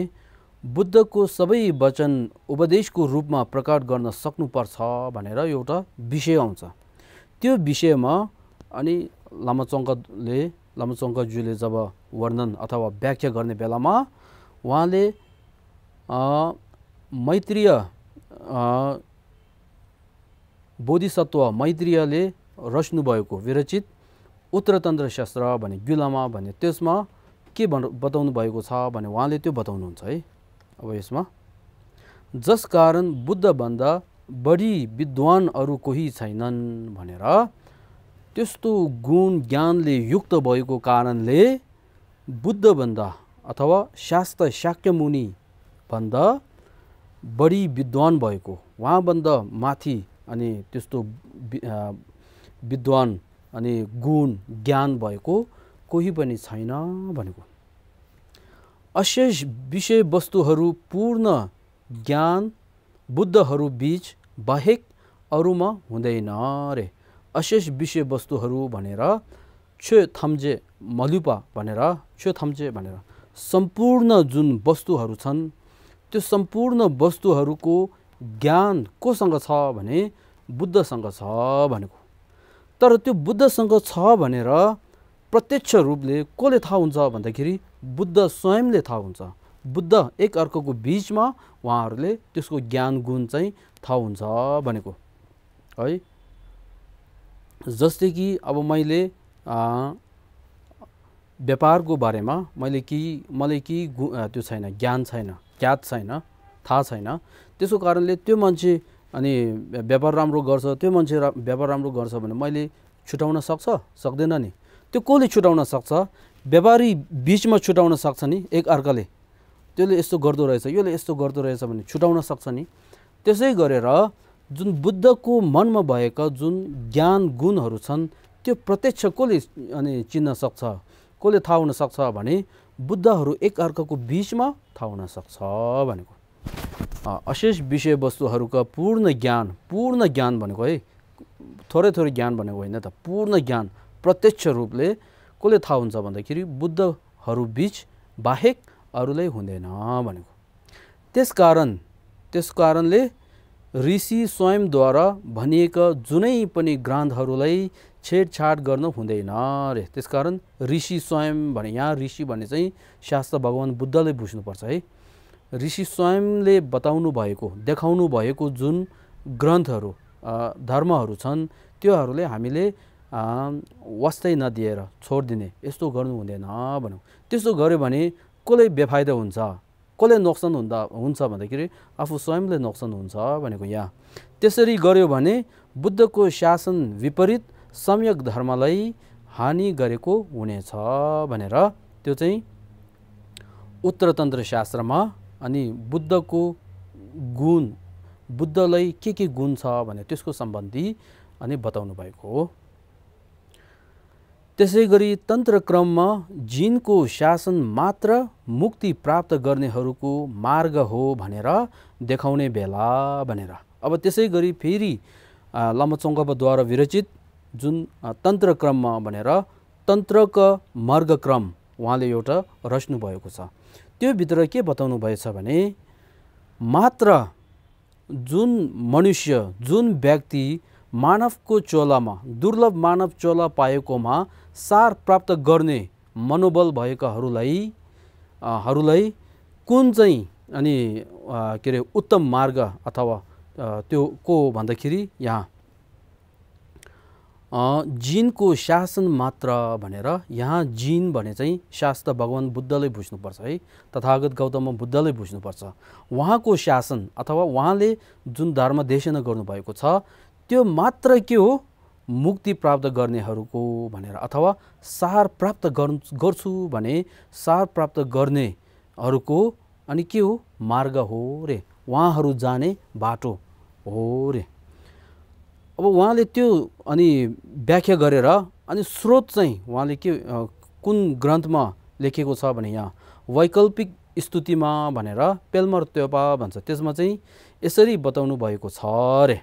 बुद्धको सबै वचन उपदेशको रूपमा प्रकट गर्न सक्नुपर्छ भनेर एउटा विषय आउँछ त्यो विषयमा अनि लामाचङ्कले लामाचङ्कज्यूले जब वर्णन अथवा व्याख्या गर्ने बेलामा उहाँले मैत्रीय बोधिसत्व मैत्रीयले रच्नुभएको विरचित उत्तरतन्त्र शास्त्र भन्ने गुलामा भन्ने त्यसमा के बताउनु भएको छ भने उहाँले त्यो बताउनुहुन्छ है अब यसमा जस कारण बुद्धभन्दा बढी विद्वान अरू कोही छैनन् भनेर त्यस्तो गुण ज्ञानले युक्त भएको कारणले बुद्धभन्दा अथवा शास्त्र शाक्यमुनिभन्दा बढी विद्वान भएको उहाँभन्दा माथि अनि त्यस्तो विद्वान अनि गुण ज्ञान भएको कोही पनि छैन भनेको अशेष विषयवस्तुहरू पूर्ण ज्ञान बुद्धहरू बिच बाहेक अरूमा हुँदैन रे अशेष विषयवस्तुहरू भनेर छो थम्जे मलुपा भनेर छो थम्जे भनेर सम्पूर्ण जुन वस्तुहरू छन् त्यो सम्पूर्ण वस्तुहरूको ज्ञान कोसँग छ भने बुद्धसँग छ भनेको तर त्यो बुद्धसँग छ भनेर प्रत्यक्ष रूपले कसले थाहा हुन्छ भन्दाखेरि बुद्ध स्वयंले थाहा हुन्छ बुद्ध एक अर्कोको बिचमा उहाँहरूले त्यसको ज्ञान गुण चाहिँ थाहा हुन्छ भनेको है जस्तै कि अब मैले व्यापारको बारेमा मैले केही मलाई केही गु त्यो छैन ज्ञान छैन ज्ञात छैन थाहा छैन त्यसको कारणले त्यो मान्छे अनि व्यापार राम्रो गर्छ त्यो मान्छे रा व्यापार राम्रो गर्छ भने मैले छुट्याउन सक्छ सक्दैन नि त्यो कसले छुटाउन सक्छ व्यापारी बिचमा छुटाउन सक्छ नि एक अर्काले त्यसले यस्तो गर्दो रहेछ यसले यस्तो गर्दो रहेछ भने छुटाउन सक्छ नि त्यसै गरेर जुन बुद्धको मनमा भएका जुन ज्ञान गुणहरू छन् त्यो प्रत्यक्ष कसले अनि चिन्न सक्छ कसले थाहा हुन सक्छ भने बुद्धहरू एक अर्काको बिचमा थाहा हुन सक्छ भनेको अशेष विषयवस्तुहरूका पूर्ण ज्ञान पूर्ण ज्ञान भनेको है थोरै थोरै ज्ञान भनेको होइन त पूर्ण ज्ञान प्रत्यक्ष रूपले कसले थाहा हुन्छ भन्दाखेरि बुद्धहरू बिच बाहेक अरूलाई हुँदैन भनेको त्यस कारण त्यस कारणले ऋषि स्वयंद्वारा भनिएका जुनै पनि ग्रन्थहरूलाई छेडछाड गर्न हुँदैन अरे त्यस कारण ऋषि स्वयं भने यहाँ ऋषि भने चाहिँ शास्त्र भगवान् बुद्धले बुझ्नुपर्छ है ऋषि स्वयंले बताउनु भएको देखाउनु भएको जुन ग्रन्थहरू धर्महरू छन् त्योहरूले हामीले वास्तै नदिएर छोडिदिने यस्तो गर्नु हुँदैन भनौँ त्यस्तो गऱ्यो भने कसले बेफाइदा हुन्छ कसले नोक्सान हुँदा हुन्छ भन्दाखेरि आफू स्वयंले नोक्सान हुन्छ भनेको यहाँ त्यसरी गऱ्यो भने बुद्धको शासन विपरीत सम्यक धर्मलाई हानि गरेको हुनेछ भनेर त्यो चाहिँ उत्तरतन्त्र शास्त्रमा अनि बुद्धको गुण बुद्धलाई के के गुण छ भने त्यसको सम्बन्धी अनि बताउनु भएको हो त्यसै गरी तन्त्रक्रममा जिनको शासन मात्र मुक्ति प्राप्त गर्नेहरूको मार्ग हो भनेर देखाउने बेला भनेर अब त्यसै गरी फेरि लामचङ्गपद्वारा विरचित जुन तन्त्रक्रममा भनेर तन्त्रक मार्गक्रम उहाँले एउटा भएको छ त्यो भित्र के बताउनु भएछ भने मात्र जुन मनुष्य जुन व्यक्ति मानवको चोलामा दुर्लभ मानव चोला पाएकोमा सार प्राप्त गर्ने मनोबल भएकाहरूलाई हरूलाई कुन चाहिँ अनि के अरे उत्तम मार्ग अथवा त्यो को भन्दाखेरि यहाँ जिनको शासन मात्र भनेर यहाँ जिन भने चाहिँ शास्त्र भगवान् बुद्धले बुझ्नुपर्छ है तथागत गौतम बुद्धले बुझ्नुपर्छ उहाँको शासन अथवा उहाँले जुन धर्म धर्मदेशना गर्नुभएको छ त्यो मात्र के हो मुक्ति प्राप्त गर्नेहरूको भनेर अथवा सार प्राप्त गर्छु भने सार प्राप्त गर्नेहरूको अनि के हो मार्ग हो रे उहाँहरू जाने बाटो हो रे अब उहाँले त्यो अनि व्याख्या गरेर अनि स्रोत चाहिँ उहाँले के कुन ग्रन्थमा लेखेको छ भने यहाँ वैकल्पिक स्तुतिमा भनेर पेलमर त्योपा भन्छ त्यसमा चाहिँ यसरी बताउनु भएको छ अरे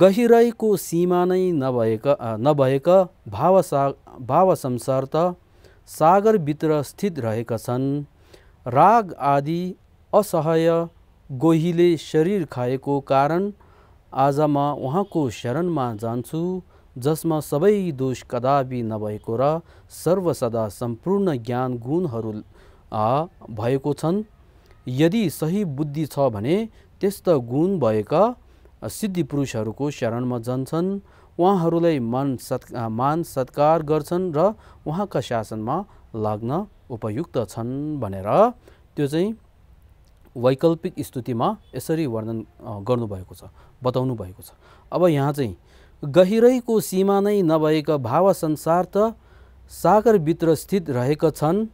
गहिराईको सीमा नै नभएका नभएका भावसा भाव संसार त सागरभित्र स्थित रहेका छन् राग आदि असहाय गोहीले शरीर खाएको कारण आज म उहाँको शरणमा जान्छु जसमा सबै दोष कदापि नभएको र सर्वसदा सम्पूर्ण ज्ञान गुणहरू भएको छन् यदि सही बुद्धि छ भने त्यस्ता गुण भएका सिद्धि पुरुषहरूको शरणमा जान्छन् उहाँहरूलाई मन सत् मान सत्कार गर्छन् र उहाँका शासनमा लाग्न उपयुक्त छन् भनेर त्यो चाहिँ वैकल्पिक स्तुतिमा यसरी वर्णन गर्नुभएको छ बताउनु भएको छ अब यहाँ चाहिँ गहिरैको सीमा नै नभएका भाव संसार त सागरभित्र स्थित रहेका छन्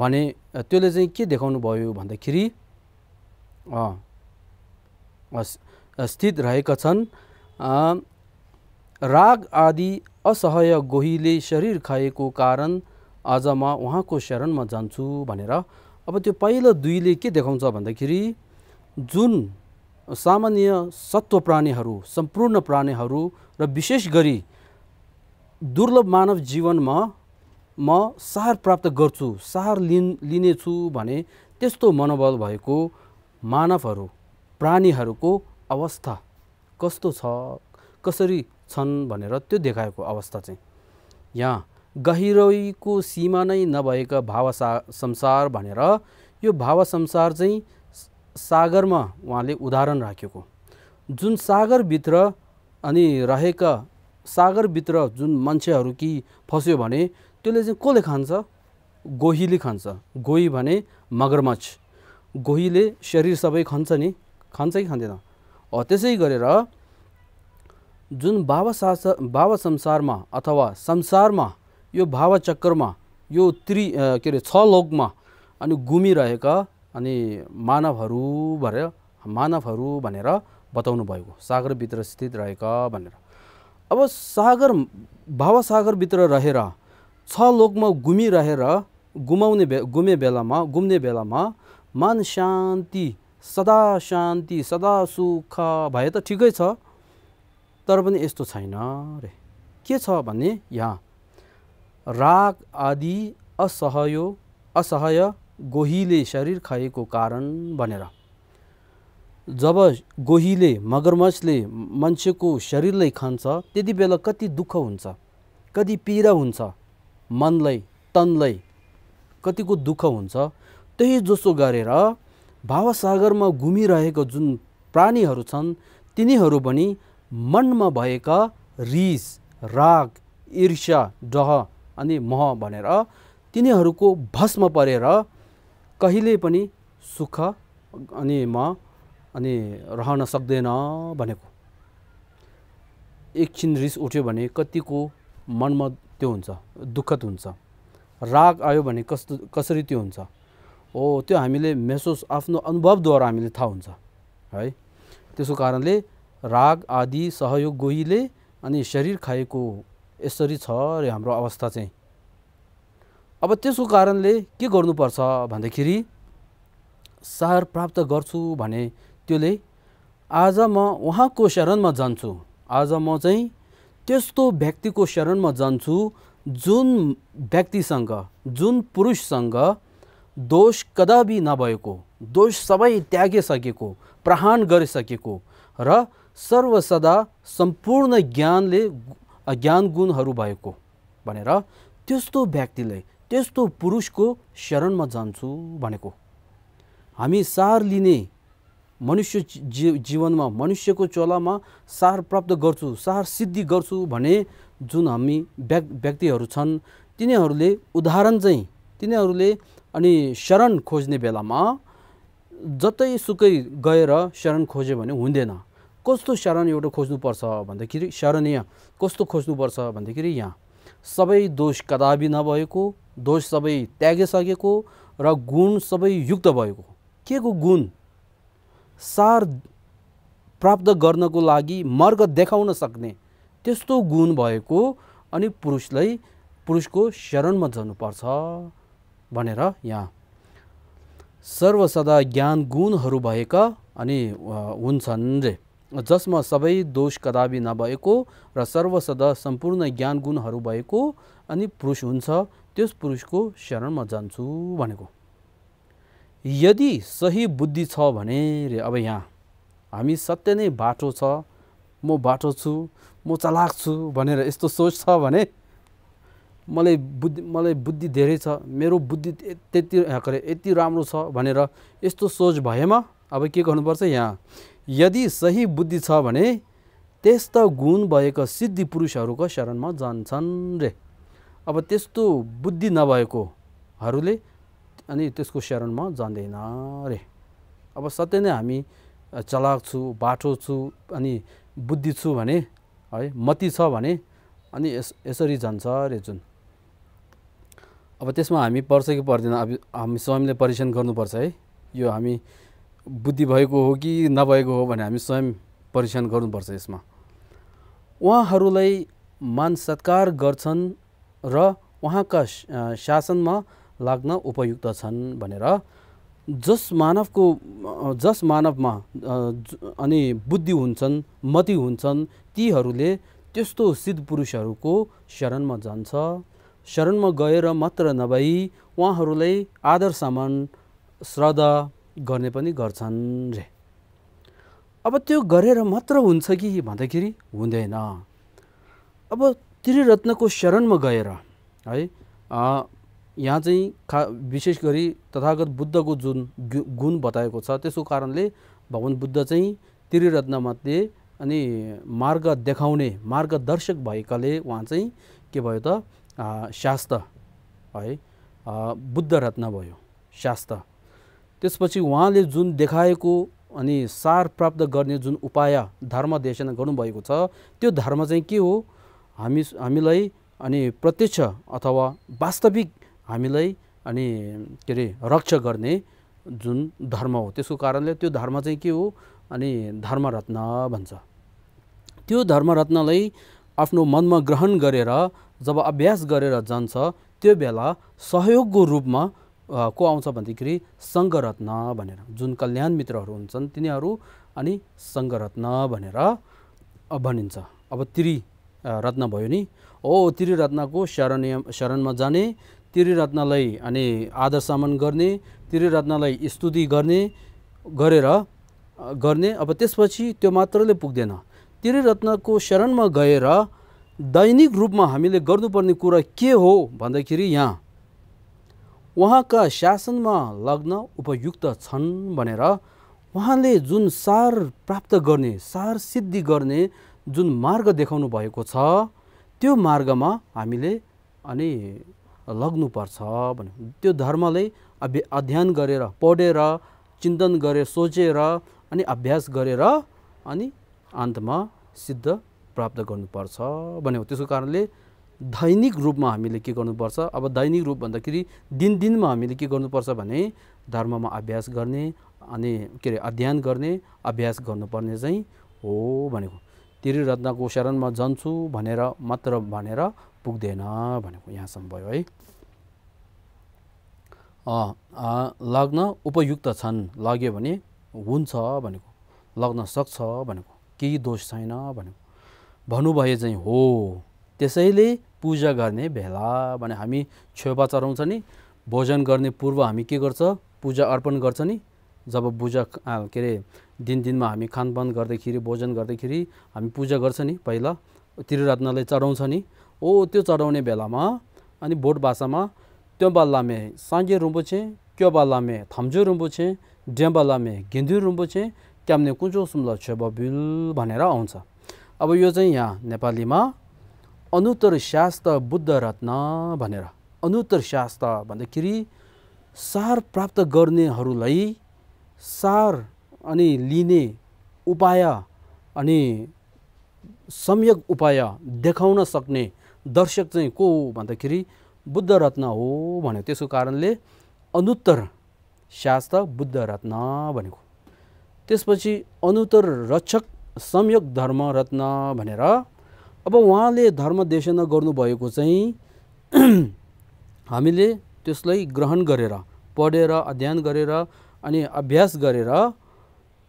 भने त्यसले चाहिँ के देखाउनु भयो भन्दाखेरि स्थित रहेका छन् राग आदि असहय गोहीले शरीर खाएको कारण आज म उहाँको शरणमा जान्छु भनेर अब त्यो पहिलो दुईले के देखाउँछ भन्दाखेरि जुन सामान्य सत्व प्राणीहरू सम्पूर्ण प्राणीहरू र विशेष गरी दुर्लभ मानव जीवनमा म सार प्राप्त गर्छु सार लिन लिनेछु भने त्यस्तो मनोबल भएको मानवहरू प्राणीहरूको अवस्था कस्तो छ कसरी छन् भनेर त्यो देखाएको अवस्था चाहिँ यहाँ गहिरोको सीमा नै नभएका भावसा संसार भनेर यो भाव संसार चाहिँ सागरमा उहाँले उदाहरण राखेको जुन सागरभित्र अनि रहेका सागरभित्र जुन मान्छेहरू कि फस्यो भने त्यसले चाहिँ कसले खान्छ गोहीले खान्छ गोही भने मगरमच्छ गोहीले शरीर सबै खान्छ नि खान्छ कि खाँदैन हो त्यसै गरेर जुन भाव भाव संसारमा अथवा संसारमा यो भाव चक्करमा यो त्रि के अरे छ लोकमा अनि घुमिरहेका अनि मानवहरू भनेर मानवहरू भनेर बताउनु भएको सागरभित्र स्थित रहेका भनेर अब सागर भावसागरभित्र रहेर छ लोकमा घुमिरहेर गुमाउने बे घुमे बेलामा घुम्ने बेलामा मन शान्ति सदा शान्ति सदा सुख भए त ठिकै छ तर पनि यस्तो छैन रे के छ भने यहाँ राग आदि असहयो असहय गोहीले शरीर खाएको कारण भनेर जब गोहीले मगरमच्छले मान्छेको शरीरलाई खान्छ त्यति बेला कति दुःख हुन्छ कति पीडा हुन्छ मनलाई तनलाई कतिको दुःख हुन्छ त्यही जसो गरेर भावसागरमा घुमिरहेको जुन प्राणीहरू छन् तिनीहरू पनि मनमा भएका रिस राग ईर्ष्या डह अनि मह भनेर तिनीहरूको भस्म परेर कहिले पनि सुख अनि म अनि रहन सक्दैन भनेको एकछिन रिस उठ्यो भने कतिको मनमा त्यो हुन्छ दुःखद हुन्छ राग आयो भने कस्तो कसरी त्यो हुन्छ हो त्यो हामीले महसुस आफ्नो अनुभवद्वारा हामीले थाहा हुन्छ है त्यसको कारणले राग आदि सहयोग गोहीले अनि शरीर खाएको यसरी छ अरे हाम्रो अवस्था चाहिँ अब त्यसको कारणले के गर्नुपर्छ भन्दाखेरि सार प्राप्त गर्छु भने त्यसले आज म उहाँको शरणमा जान्छु आज म चाहिँ त्यस्तो व्यक्तिको शरणमा जान्छु जुन व्यक्तिसँग जुन पुरुषसँग दोष कदापि नभएको दोष सबै त्यागिसकेको प्रहान गरिसकेको र सर्वसदा सम्पूर्ण ज्ञानले ज्ञान गुणहरू भएको भनेर त्यस्तो व्यक्तिलाई त्यस्तो पुरुषको शरणमा जान्छु भनेको हामी सार लिने मनुष्य जी जीवनमा मनुष्यको चोलामा सार प्राप्त गर्छु सार सिद्धि गर्छु भने जुन हामी व्यक्तिहरू छन् तिनीहरूले उदाहरण चाहिँ तिनीहरूले अनि शरण खोज्ने बेलामा जतैसुकै गएर शरण खोज्यो भने हुँदैन कस्तो शरण एउटा खोज्नुपर्छ भन्दाखेरि शरणीय कस्तो खोज्नुपर्छ भन्दाखेरि यहाँ सबै दोष कदापि नभएको दोष सबै त्यागिसकेको र गुण सबै युक्त भएको के को गुण सार प्राप्त गर्नको लागि मार्ग देखाउन सक्ने त्यस्तो गुण भएको अनि पुरुषलाई पुरुषको शरणमा जानुपर्छ भनेर यहाँ सर्वसदा ज्ञान गुणहरू भएका अनि हुन्छन् रे जसमा सबै दोष कदापि नभएको र सर्वसदा सम्पूर्ण ज्ञान गुणहरू भएको अनि पुरुष हुन्छ त्यस पुरुषको शरणमा जान्छु भनेको यदि सही बुद्धि छ भने रे अब यहाँ हामी सत्य नै बाटो छ म बाटो छु म चलाक छु भनेर यस्तो सोच छ भने मलाई बुद्धि मलाई बुद्धि धेरै छ मेरो बुद्धि त्यति के यति राम्रो छ भनेर यस्तो सोच भएमा अब के गर्नुपर्छ यहाँ यदि सही बुद्धि छ भने त्यस्ता गुण भएको सिद्धि पुरुषहरूको शरणमा जान्छन् रे अब त्यस्तो बुद्धि नभएकोहरूले अनि त्यसको शरणमा जान्दैन रे अब सत्य नै हामी चलाक छु बाटो छु अनि बुद्धि छु भने है मती छ भने अनि यस यसरी जान्छ रे जुन अब त्यसमा हामी पर्छ कि पर्दैन अब हामी स्वयंले परीक्षण गर्नुपर्छ है यो हामी बुद्धि भएको हो कि नभएको हो भने हामी स्वयं परीक्षण गर्नुपर्छ यसमा उहाँहरूलाई मान सत्कार गर्छन् र उहाँका शासनमा लाग्न उपयुक्त छन् भनेर जस मानवको जस मानवमा अनि बुद्धि हुन्छन् मति हुन्छन् तीहरूले त्यस्तो सिद्ध पुरुषहरूको शरणमा जान्छ शरणमा गएर मात्र नभई उहाँहरूलाई आदर सामान श्रद्धा गर्ने पनि गर्छन् रे अब त्यो गरेर मात्र हुन्छ कि भन्दाखेरि हुँदैन अब त्रिरत्नको शरणमा गएर है यहाँ चाहिँ खा विशेष गरी तथागत बुद्धको जुन गुण बताएको छ त्यसको कारणले भगवान् बुद्ध चाहिँ त्रिरत्नमध्ये अनि मार्ग देखाउने मार्गदर्शक भएकाले उहाँ चाहिँ के भयो त शास्त्र है बुद्ध रत्न भयो शास्त्र त्यसपछि उहाँले जुन देखाएको अनि सार प्राप्त गर्ने जुन उपाय धर्म धर्मदेशन गर्नुभएको छ त्यो धर्म चाहिँ के हो हामी हामीलाई अनि प्रत्यक्ष अथवा वास्तविक हामीलाई अनि के अरे रक्षा गर्ने जुन धर्म हो त्यसको कारणले त्यो धर्म चाहिँ के हो अनि धर्मरत्न भन्छ त्यो धर्मरत्नलाई आफ्नो मनमा ग्रहण गरेर जब अभ्यास गरेर जान्छ त्यो बेला सहयोगको रूपमा को आउँछ भन्दाखेरि सङ्घरत्न भनेर जुन कल्याण मित्रहरू हुन्छन् तिनीहरू अनि सङ्घरत्न भनेर भनिन्छ अब त्रि रत्न भयो नि हो त्रिरत्नको शरण शरणमा जाने त्रिरत्नलाई अनि आदर सम्मान गर्ने त्रिरत्नलाई स्तुति गर्ने गरेर गर्ने अब त्यसपछि त्यो मात्रले पुग्दैन त्रिरत्नको शरणमा गएर दैनिक रूपमा हामीले गर्नुपर्ने कुरा के हो भन्दाखेरि यहाँ उहाँका शासनमा लग्न उपयुक्त छन् भनेर उहाँले जुन सार प्राप्त गर्ने सार सिद्धि गर्ने जुन मार्ग देखाउनु भएको छ त्यो मार्गमा हामीले अनि लग्नुपर्छ भने त्यो धर्मले अभ्य अध्ययन गरेर पढेर चिन्तन गरेर सोचेर अनि अभ्यास गरेर अनि अन्तमा सिद्ध प्राप्त गर्नुपर्छ हो त्यसको कारणले दैनिक रूपमा हामीले के गर्नुपर्छ अब दैनिक रूप भन्दाखेरि दिनदिनमा हामीले के गर्नुपर्छ भने धर्ममा अभ्यास गर्ने अनि के अरे अध्ययन गर्ने अभ्यास गर्नुपर्ने चाहिँ हो भनेको रत्नको शरणमा जान्छु भनेर मात्र भनेर पुग्दैन भनेको यहाँसम्म भयो है लग्न उपयुक्त छन् लग्यो भने हुन्छ भनेको लग्न सक्छ भनेको केही दोष छैन भनेको भन्नुभए चाहिँ हो त्यसैले पूजा गर्ने भेला भने हामी छेउपा चढाउँछ नि भोजन गर्ने पूर्व हामी के गर्छ पूजा अर्पण गर्छ नि जब पूजा के अरे दिन दिनमा हामी खानपान गर्दाखेरि भोजन गर्दाखेरि हामी पूजा गर्छ नि पहिला त्रिरत्नले चढाउँछ नि ओ त्यो चढाउने बेलामा अनि भोट भाषामा त्यो बल्लामे रुम्बु छे त्यो बल्लामे थम्जु रुम्बुछे गिन्दु रुम्बु छे क्याम्ने कुचो सुम्ल बिल भनेर आउँछ अब यो चाहिँ यहाँ नेपालीमा अनुत्तर शास्त्र बुद्ध रत्न भनेर अनुत्तर शास्त्र भन्दाखेरि सार प्राप्त गर्नेहरूलाई सार अनि लिने उपाय अनि सम्यक उपाय देखाउन सक्ने दर्शक चाहिँ को हो भन्दाखेरि बुद्ध रत्न हो भन्यो त्यसको कारणले अनुत्तर शास्त्र बुद्ध रत्न भनेको त्यसपछि अनुत्तर रक्षक संयोग धर्म रत्न भनेर अब उहाँले धर्म देशना गर्नुभएको चाहिँ हामीले त्यसलाई ग्रहण गरेर पढेर अध्ययन गरेर अनि अभ्यास गरेर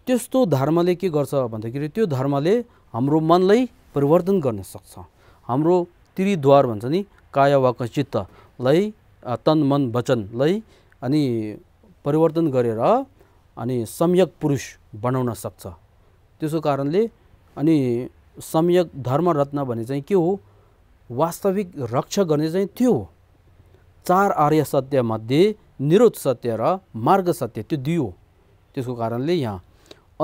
त्यस्तो धर्मले के गर्छ भन्दाखेरि त्यो धर्मले हाम्रो मनलाई परिवर्तन गर्न सक्छ हाम्रो त्रिद्वार भन्छ नि काय वाक चित्तलाई तन मन वचनलाई अनि परिवर्तन गरेर अनि सम्यक पुरुष बनाउन सक्छ त्यसो कारणले अनि सम्यक धर्मरत्न भने चाहिँ के हो वास्तविक रक्षा गर्ने चाहिँ त्यो हो चार आर्य सत्यमध्ये निरोध सत्य र मार्ग सत्य त्यो दुई हो त्यसको कारणले यहाँ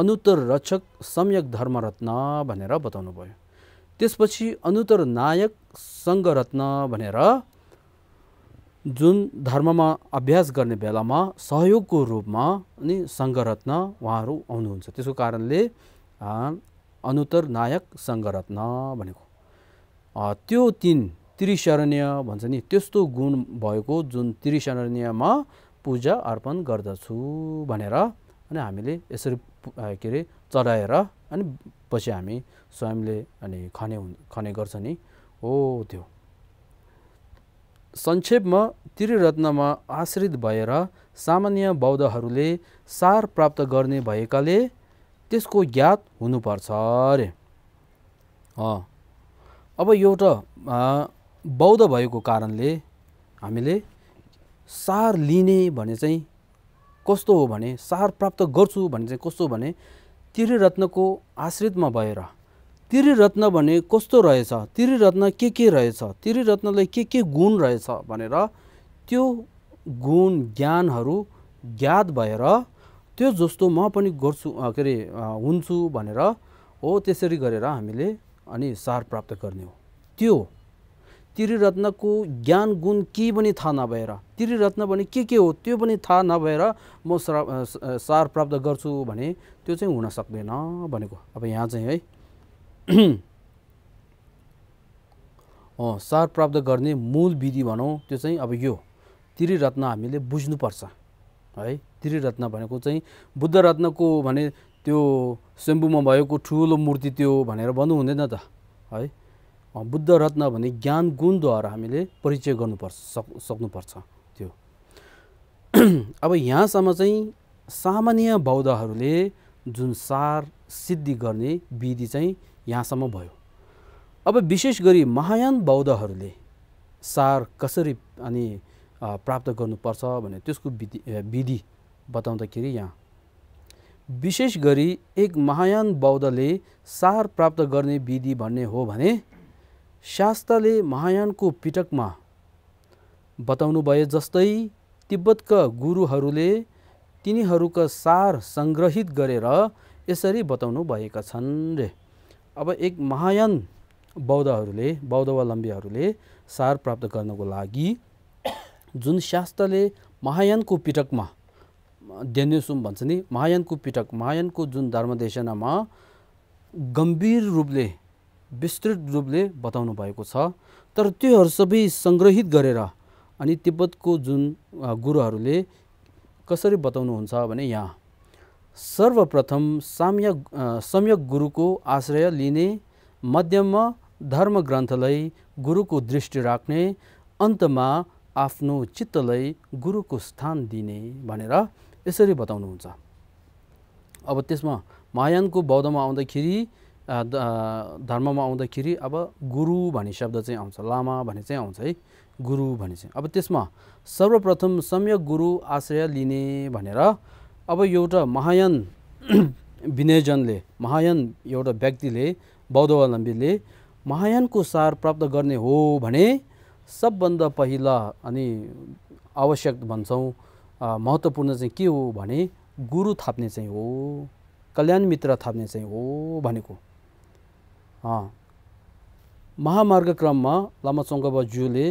अनुत्तर रक्षक सम्यक धर्मरत्न भनेर बताउनु भयो त्यसपछि अनुत्तर नायक सङ्गरत्न भनेर जुन धर्ममा अभ्यास गर्ने बेलामा सहयोगको रूपमा अनि सङ्गरत्न उहाँहरू आउनुहुन्छ त्यसको कारणले अनुत्तर नायक सङ्गरत्न भनेको त्यो तिन त्रिशरण्य भन्छ नि त्यस्तो गुण भएको जुन त्रिशरण्यमा पूजा अर्पण गर्दछु भनेर अनि हामीले यसरी के अरे चढाएर अनि पछि हामी स्वयंले अनि खने खने गर्छ नि हो त्यो संक्षेपमा त्रिरत्नमा आश्रित भएर सामान्य बौद्धहरूले सार प्राप्त गर्ने भएकाले त्यसको ज्ञात हुनुपर्छ अरे अब एउटा बौद्ध भएको कारणले हामीले सार लिने भने चाहिँ कस्तो हो भने सार प्राप्त गर्छु भने चाहिँ कस्तो भने तिरिरत्नको आश्रितमा भएर तिरिरत्न भने कस्तो रहेछ तिरिरत्न के के रहेछ तिरिरत्नलाई के के गुण रहेछ भनेर त्यो गुण ज्ञानहरू ज्ञात भएर त्यो जस्तो म पनि गर्छु के अरे हुन्छु भनेर हो त्यसरी गरेर हामीले अनि सार प्राप्त गर्ने हो त्यो त्रिरत्नको ज्ञान गुण केही पनि थाहा नभएर त्रिरत्न भने के के हो त्यो पनि थाहा नभएर म सार प्राप्त गर्छु भने त्यो चाहिँ हुन सक्दैन भनेको अब यहाँ चाहिँ है सार प्राप्त गर्ने मूल विधि भनौँ त्यो चाहिँ अब यो त्रिरत्न हामीले बुझ्नुपर्छ है त्रिरत्न भनेको चाहिँ बुद्ध रत्नको भने त्यो सेम्बुमा भएको ठुलो मूर्ति त्यो भनेर भन्नु हुँदैन त है बुद्ध रत्न भने ज्ञान गुणद्वारा हामीले परिचय गर्नुपर्छ सक् सक्नुपर्छ त्यो अब यहाँसम्म चाहिँ सामान्य बौद्धहरूले जुन सार सिद्धि गर्ने विधि चाहिँ यहाँसम्म भयो अब विशेष गरी महायान बौद्धहरूले सार कसरी अनि प्राप्त गर्नुपर्छ भने त्यसको विधि विधि बताउँदाखेरि यहाँ विशेष गरी एक महायान बौद्धले सार प्राप्त गर्ने विधि भन्ने हो भने शास्त्रले महायानको पिटकमा बताउनु भए जस्तै तिब्बतका गुरुहरूले तिनीहरूका सार सङ्ग्रहित गरेर यसरी बताउनु भएका छन् रे अब एक महायान बौद्धहरूले बौद्धावलम्बीहरूले सार प्राप्त गर्नको लागि जुन शास्त्रले महायानको पिटकमा देन्यसुम भन्छ नि महायानको पिटक महायानको जुन धर्मदेशनामा गम्भीर रूपले विस्तृत रूपले बताउनु भएको छ तर त्योहरू सबै सङ्ग्रहित गरेर अनि तिब्बतको जुन गुरुहरूले कसरी बताउनुहुन्छ भने यहाँ सर्वप्रथम साम्य सम्यक गुरुको आश्रय लिने मध्यम धर्म ग्रन्थलाई गुरुको दृष्टि राख्ने अन्तमा आफ्नो चित्तलाई गुरुको स्थान दिने भनेर यसरी बताउनुहुन्छ अब त्यसमा महायानको बौद्धमा आउँदाखेरि धर्ममा आउँदाखेरि अब गुरु भन्ने शब्द चाहिँ आउँछ लामा भन्ने चाहिँ आउँछ है गुरु भने चाहिँ अब त्यसमा सर्वप्रथम सम्यक गुरु आश्रय लिने भनेर अब एउटा महायान विनयजनले महायान एउटा व्यक्तिले बौद्धावलम्बीले महायानको सार प्राप्त गर्ने हो भने सबभन्दा पहिला अनि आवश्यक भन्छौँ महत्त्वपूर्ण चाहिँ के हो भने गुरु थाप्ने चाहिँ हो कल्याण मित्र थाप्ने चाहिँ हो भनेको महामार्ग क्रममा लामाचोङ्गाबाज्यूले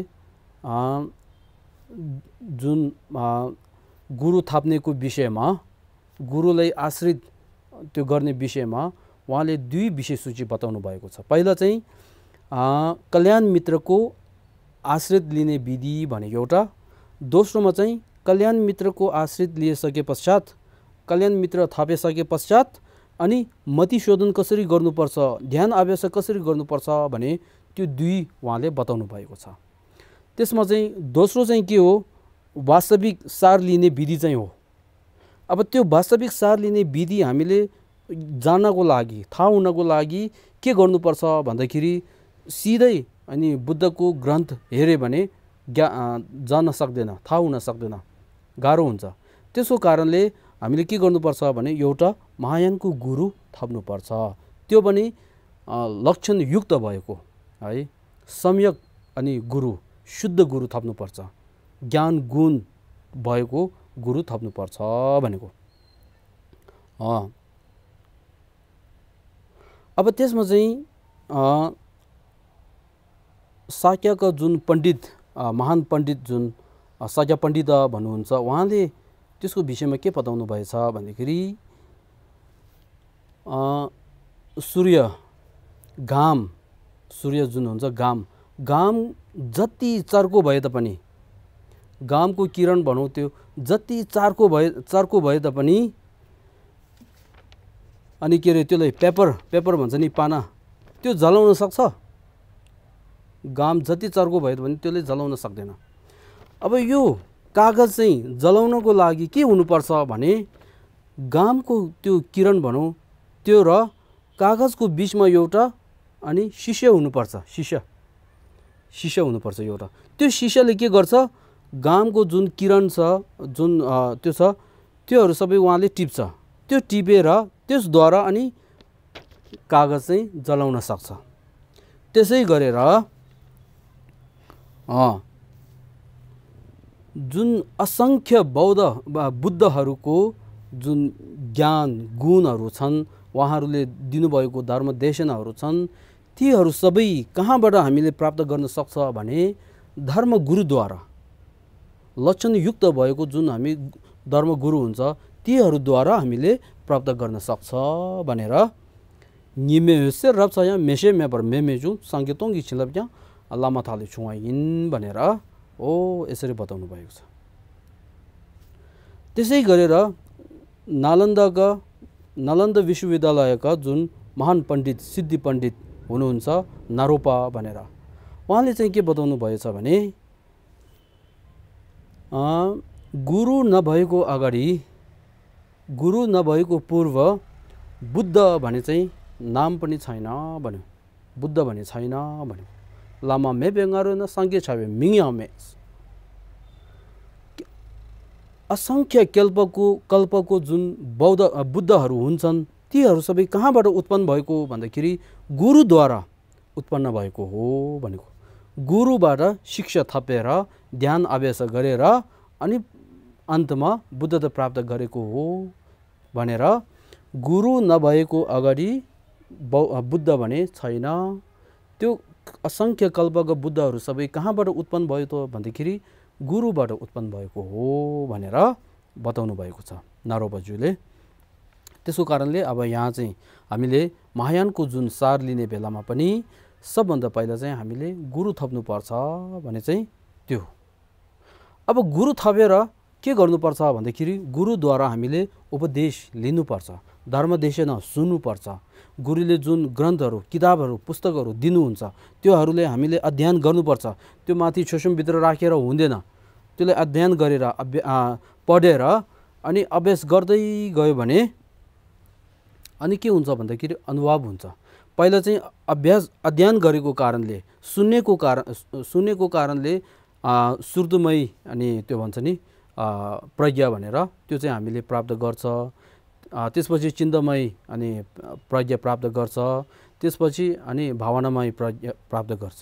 जुन गुरु थाप्नेको विषयमा गुरुलाई आश्रित त्यो गर्ने विषयमा उहाँले दुई विषय सूची बताउनु भएको छ पहिला चाहिँ कल्याण मित्रको आश्रित लिने विधि भनेको एउटा दोस्रोमा चाहिँ कल्याण मित्रको आश्रित लिइसके पश्चात कल्याण मित्र थापिसके पश्चात अनि मति शोधन कसरी गर्नुपर्छ ध्यान आव्यास कसरी गर्नुपर्छ भने त्यो दुई उहाँले बताउनु भएको छ त्यसमा चाहिँ दोस्रो चाहिँ के हो वास्तविक सार लिने विधि चाहिँ हो अब त्यो वास्तविक सार लिने विधि हामीले जानको लागि थाहा हुनको लागि के गर्नुपर्छ भन्दाखेरि सिधै अनि बुद्धको ग्रन्थ हेऱ्यो भने ज्ञा जान सक्दैन थाहा हुन सक्दैन गाह्रो हुन्छ त्यसको कारणले हामीले के गर्नुपर्छ भने एउटा महायानको गुरु थप्नुपर्छ त्यो पनि लक्षणयुक्त भएको है सम्यक अनि गुरु शुद्ध गुरु थप्नुपर्छ ज्ञान गुण भएको गुरु थप्नुपर्छ भनेको अब त्यसमा चाहिँ साक्यका जुन पण्डित महान पण्डित जुन साक्य पण्डित भन्नुहुन्छ उहाँले त्यसको विषयमा के बताउनु भएछ भन्दाखेरि सूर्य घाम सूर्य जुन हुन्छ घाम घाम जति चर्को भए तापनि घामको किरण भनौँ त्यो जति चर्को भए चर्को भए तापनि अनि के अरे त्यसलाई पेपर पेपर भन्छ नि पाना त्यो जलाउन सक्छ घाम जति चर्को भयो भने त्यसले जलाउन सक्दैन अब यो कागज चाहिँ जलाउनको लागि के हुनुपर्छ भने घामको त्यो किरण भनौँ त्यो र कागजको बिचमा एउटा अनि सिस्य हुनुपर्छ सिस्य सिस्य हुनुपर्छ एउटा त्यो सिस्यले के गर्छ घामको जुन किरण छ जुन त्यो छ त्योहरू सबै उहाँले टिप्छ त्यो टिपेर त्यसद्वारा अनि कागज चाहिँ जलाउन सक्छ त्यसै गरेर जुन असङ्ख्य बौद्ध वा बुद्धहरूको जुन ज्ञान गुणहरू छन् उहाँहरूले दिनुभएको धर्मदेशनहरू छन् तीहरू सबै कहाँबाट हामीले प्राप्त गर्न सक्छ भने धर्मगुरुद्वारा लक्षणयुक्त भएको जुन हामी धर्मगुरु हुन्छ तीहरूद्वारा हामीले प्राप्त गर्न सक्छ भनेर निमे रप्छ यहाँ मेसे मेपर मेमेजु साङ्गीतोङ्गी छिलप यहाँ लामा थाली छुवाइन् भनेर हो यसरी बताउनु भएको छ त्यसै गरेर नालन्दाका नालन्द विश्वविद्यालयका जुन महान पण्डित सिद्धि पण्डित हुनुहुन्छ नारोपा भनेर उहाँले चाहिँ के बताउनु भएछ भने गुरु नभएको अगाडि गुरु नभएको पूर्व बुद्ध भने चाहिँ नाम पनि छैन भन्यो बुद्ध भने छैन भन्यो lama mebe ngaro सङ्ख्या sangye chawe mingya me असङ्ख्य केल्पको कल्पको जुन बौद्ध बुद्धहरू हुन्छन् तीहरू सबै कहाँबाट उत्पन्न भएको भन्दाखेरि गुरुद्वारा उत्पन्न भएको हो भनेको गुरुबाट शिक्षा थपेर ध्यान अभ्यास गरेर अनि अन्तमा बुद्धता प्राप्त गरेको हो भनेर गुरु नभएको अगाडि बौ बुद्ध भने छैन त्यो असङ्ख्य कल्पको बुद्धहरू सबै कहाँबाट उत्पन्न भयो त भन्दाखेरि गुरुबाट उत्पन्न भएको हो भनेर बताउनु भएको छ नारोबज्यूले त्यसको कारणले अब यहाँ चाहिँ हामीले महायानको जुन सार लिने बेलामा पनि सबभन्दा पहिला चाहिँ हामीले गुरु थप्नुपर्छ भने चाहिँ त्यो अब गुरु थपेर के गर्नुपर्छ भन्दाखेरि गुरुद्वारा हामीले उपदेश लिनुपर्छ धर्मदेश सुन्नुपर्छ गुरुले जुन ग्रन्थहरू किताबहरू पुस्तकहरू दिनुहुन्छ त्योहरूले हामीले अध्ययन गर्नुपर्छ त्यो माथि छोसुमभित्र राखेर हुँदैन त्यसलाई अध्ययन गरेर अभ्या पढेर अनि अभ्यास गर्दै गयो भने अनि के हुन्छ भन्दाखेरि अनुभव हुन्छ पहिला चाहिँ अभ्यास अध्ययन गरेको कारणले सुन्नेको कारण सुन्नेको कारणले सुर्दुमय अनि त्यो भन्छ नि प्रज्ञा भनेर त्यो चाहिँ हामीले प्राप्त गर्छ त्यसपछि चिन्दमय अनि प्रज्ञा प्राप्त गर्छ त्यसपछि अनि भावनामय प्रज्ञा प्राप्त गर्छ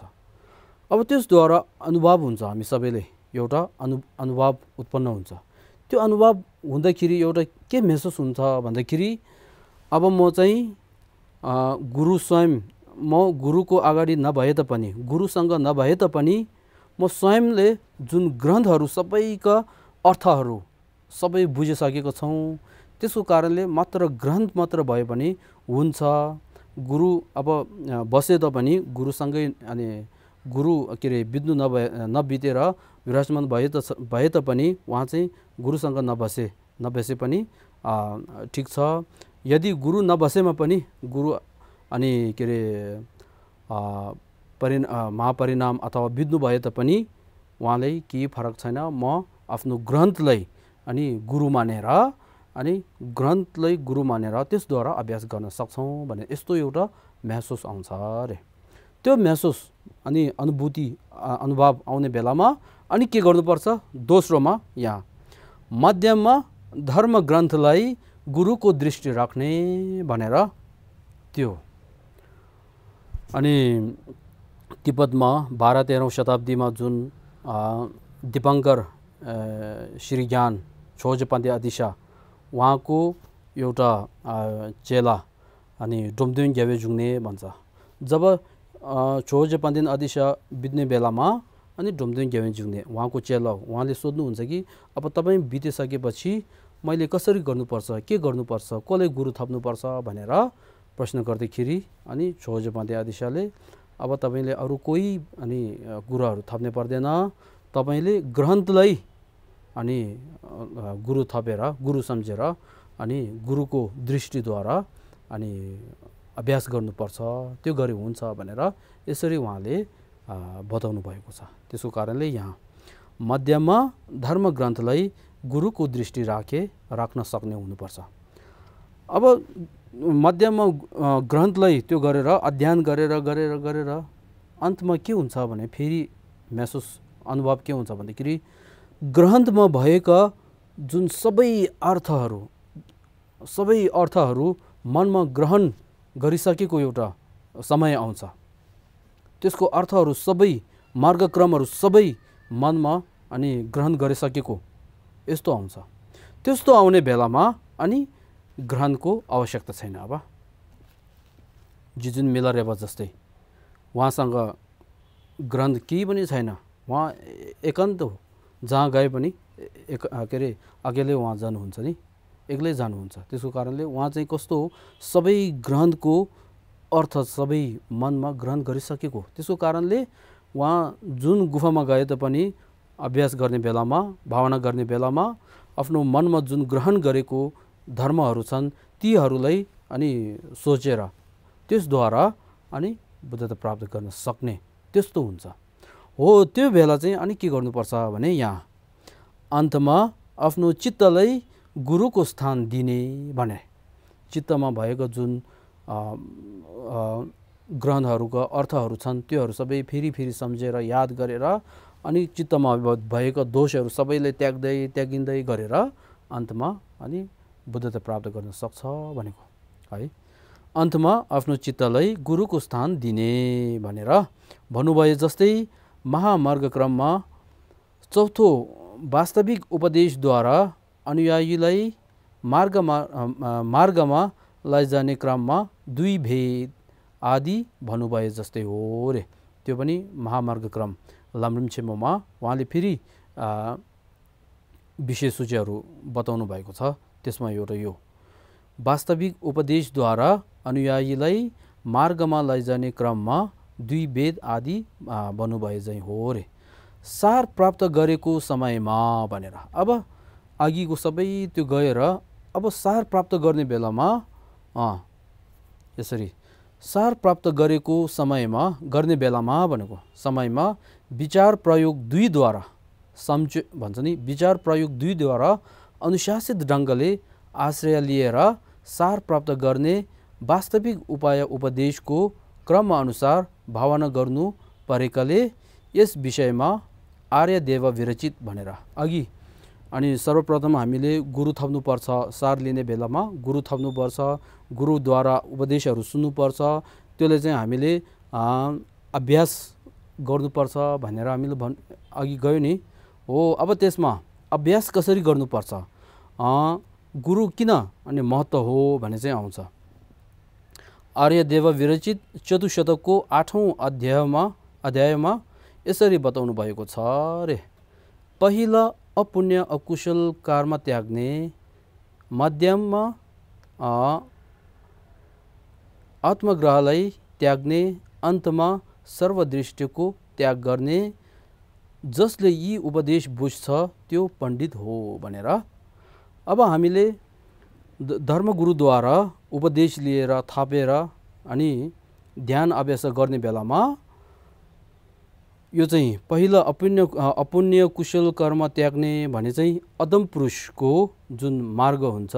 अब त्यसद्वारा अनुभव हुन्छ हामी सबैले एउटा अनु अनुभव उत्पन्न हुन्छ त्यो अनुभव हुँदाखेरि एउटा के महसुस हुन्छ भन्दाखेरि अब म चाहिँ गुरु स्वयं म गुरुको अगाडि नभए तापनि गुरुसँग नभए तापनि म स्वयंले जुन ग्रन्थहरू सबैका अर्थहरू सबै बुझिसकेको छौँ त्यसको कारणले मात्र ग्रन्थ मात्र भए पनि हुन्छ गुरु अब बसे तापनि गुरुसँगै अनि गुरु के अरे बित्नु नभए नबितेर विराजमान भए त भए तापनि उहाँ चाहिँ गुरुसँग नबसे नबसे पनि ठिक छ यदि गुरु नबसेमा पनि गुरु अनि के अरे परि महापरिणाम अथवा बित्नु भए तापनि उहाँलाई केही फरक छैन म आफ्नो ग्रन्थलाई अनि गुरु मानेर अनि ग्रन्थलाई गुरु मानेर त्यसद्वारा अभ्यास गर्न सक्छौँ भने यस्तो एउटा महसुस आउँछ अरे त्यो महसुस अनि अनुभूति अनुभव आउने बेलामा अनि के गर्नुपर्छ दोस्रोमा यहाँ मध्यममा धर्म ग्रन्थलाई गुरुको दृष्टि राख्ने भनेर त्यो अनि तिब्बतमा बाह्र तेह्रौँ शताब्दीमा जुन दिपङ्कर ज्ञान छोजपान्ते आदिशा उहाँको एउटा चेला अनि डोम्देन ग्यावे जुङ्ने भन्छ जब छो पन्दिन अदिसा बित्ने बेलामा अनि डोम्देन ग्यावे जुङ्ने उहाँको चेला हो उहाँले सोध्नुहुन्छ कि अब तपाईँ बितिसकेपछि मैले कसरी गर्नुपर्छ के गर्नुपर्छ कसले गुरु थप्नुपर्छ भनेर प्रश्न गर्दाखेरि अनि छो जेपान्देन अदिसाले अब तपाईँले अरू कोही अनि गुरुहरू थप्ने पर्दैन तपाईँले ग्रन्थलाई अनि गुरु थपेर गुरु सम्झेर अनि गुरुको दृष्टिद्वारा अनि अभ्यास गर्नुपर्छ त्यो गरे हुन्छ भनेर यसरी उहाँले बताउनु भएको छ त्यसको कारणले यहाँ मध्यममा धर्म ग्रन्थलाई गुरुको दृष्टि राखे राख्न सक्ने हुनुपर्छ अब मध्यममा ग्रन्थलाई त्यो गरेर अध्ययन गरेर गरेर गरेर अन्तमा के हुन्छ भने फेरि महसुस अनुभव के हुन्छ भन्दाखेरि ग्रन्थमा भएका जुन सबै अर्थहरू सबै अर्थहरू मनमा ग्रहण गरिसकेको एउटा समय आउँछ त्यसको अर्थहरू सबै मार्गक्रमहरू सबै मनमा अनि ग्रहण गरिसकेको यस्तो आउँछ त्यस्तो आउने बेलामा अनि ग्रहणको आवश्यकता छैन अब जिजुन मिलर एब जस्तै उहाँसँग ग्रहण केही पनि छैन उहाँ एकान्त हो जहाँ गए पनि एक के अरे अकेलै उहाँ जानुहुन्छ नि एक्लै जानुहुन्छ त्यसको कारणले उहाँ चाहिँ कस्तो हो सबै ग्रन्थको अर्थ सबै मनमा ग्रहण गरिसकेको त्यसको कारणले उहाँ जुन गुफामा गए तापनि अभ्यास गर्ने बेलामा भावना गर्ने बेलामा आफ्नो मनमा जुन ग्रहण गरेको धर्महरू छन् तीहरूलाई अनि सोचेर त्यसद्वारा अनि बुद्धता प्राप्त गर्न सक्ने त्यस्तो हुन्छ हो त्यो बेला चाहिँ अनि के गर्नुपर्छ भने यहाँ अन्तमा आफ्नो चित्तलाई गुरुको स्थान दिने भने चित्तमा भएको जुन ग्रन्थहरूको अर्थहरू छन् त्योहरू सबै फेरि फेरि सम्झेर याद गरेर अनि चित्तमा भएको दोषहरू सबैले त्याग्दै त्यागिँदै गरेर अन्तमा अनि बुद्धता प्राप्त गर्न सक्छ भनेको है अन्तमा आफ्नो चित्तलाई गुरुको स्थान दिने भनेर भन्नुभयो जस्तै महामार्गक्रममा चौथो वास्तविक उपदेशद्वारा अनुयायीलाई मार्गमा मार्गमा लैजाने क्रममा दुई भेद आदि भन्नुभयो जस्तै हो रे त्यो पनि महामार्गक्रम लाम्रुम छेम्बोमा उहाँले फेरि विशेष सूचीहरू बताउनु भएको छ त्यसमा एउटा यो वास्तविक उपदेशद्वारा अनुयायीलाई मार्गमा लैजाने क्रममा दुई वेद आदि भन्नुभयो चाहिँ हो रे सार प्राप्त गरेको समयमा भनेर अब अघिको सबै त्यो गएर अब सार प्राप्त गर्ने बेलामा यसरी सार प्राप्त गरेको समयमा गर्ने बेलामा भनेको समयमा विचार प्रयोग दुईद्वारा सम्च भन्छ नि विचार प्रयोग दुईद्वारा अनुशासित ढङ्गले आश्रय लिएर सार प्राप्त गर्ने वास्तविक उपाय उपदेशको क्रमअनुसार भावना गर्नु परेकाले यस विषयमा आर्य देव विरचित भनेर अघि अनि सर्वप्रथम हामीले गुरु थप्नुपर्छ सार लिने बेलामा गुरु थप्नुपर्छ गुरुद्वारा उपदेशहरू सुन्नुपर्छ त्यसले चाहिँ हामीले अभ्यास गर्नुपर्छ भनेर हामीले भन् अघि गयो नि हो अब त्यसमा अभ्यास कसरी गर्नुपर्छ गुरु किन अनि महत्त्व हो भने चाहिँ आउँछ आर्यदेव विरचित चतुशतकको आठौँ अध्यायमा अध्यायमा यसरी बताउनु भएको छ रे पहिला अपुण्य अकुशल कारमा त्याग्ने मध्यममा आत्मग्रहलाई त्याग्ने अन्तमा सर्वदृष्टिको त्याग गर्ने जसले यी उपदेश बुझ्छ त्यो पण्डित हो भनेर अब हामीले धर्मगुरुद्वारा उपदेश लिएर थापेर अनि ध्यान अभ्यास गर्ने बेलामा यो चाहिँ पहिलो अपुण्य अपुण्य कुशल कर्म त्याग्ने भने चाहिँ अदम पुरुषको जुन मार्ग हुन्छ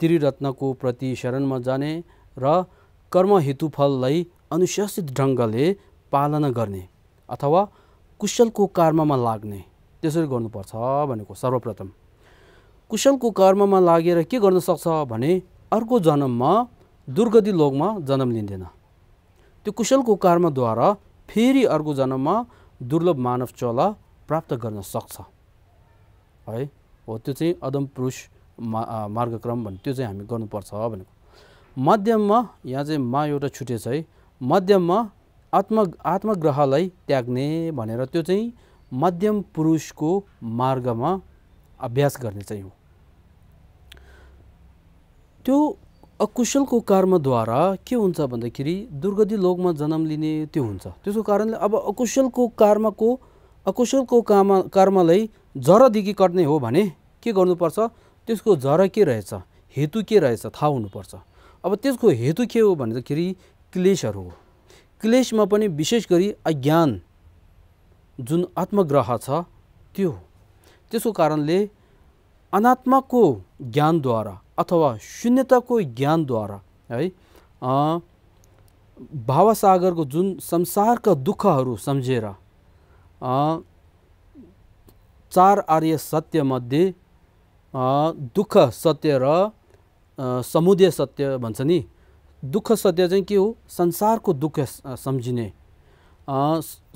त्रिरत्नको प्रति शरणमा जाने र कर्म हेतुफललाई अनुशासित ढङ्गले पालना गर्ने अथवा कुशलको कर्ममा लाग्ने त्यसरी गर्नुपर्छ भनेको सर्वप्रथम कुसङको कर्ममा लागेर के गर्न सक्छ भने अर्को जन्ममा दुर्गति लोकमा जन्म लिँदैन त्यो कुशलको कर्मद्वारा फेरि अर्को जन्ममा दुर्लभ मानव चला प्राप्त गर्न सक्छ है हो त्यो चाहिँ अदम पुरुष मा मार्गक्रम भन्ने त्यो चाहिँ हामी गर्नुपर्छ भनेको मध्यममा यहाँ चाहिँ मा एउटा छुटेछ है मध्यममा आत्म आत्मग्रहलाई त्याग्ने भनेर त्यो चाहिँ मध्यम पुरुषको मार्गमा अभ्यास गर्ने चाहिँ हो त्यो अकुशलको कर्मद्वारा के हुन्छ भन्दाखेरि दुर्गति लोकमा जन्म लिने त्यो हुन्छ त्यसको कारणले अब अकुशलको कर्मको अकुशलको काम कर्मलाई जरदेखि कट्ने हो भने के गर्नुपर्छ त्यसको जर के रहेछ हेतु के रहेछ थाहा हुनुपर्छ अब त्यसको हेतु के हो भन्दाखेरि क्लेसहरू हो क्लेसमा पनि विशेष गरी अज्ञान जुन आत्मग्रह छ त्यो त्यसको कारणले अनात्माको ज्ञानद्वारा अथवा शून्यताको ज्ञानद्वारा है भावसागरको जुन संसारका दुःखहरू सम्झेर चार आर्य सत्यमध्ये दुःख सत्य र समुदय सत्य भन्छ नि दुःख सत्य चाहिँ के हो संसारको दुःख सम्झिने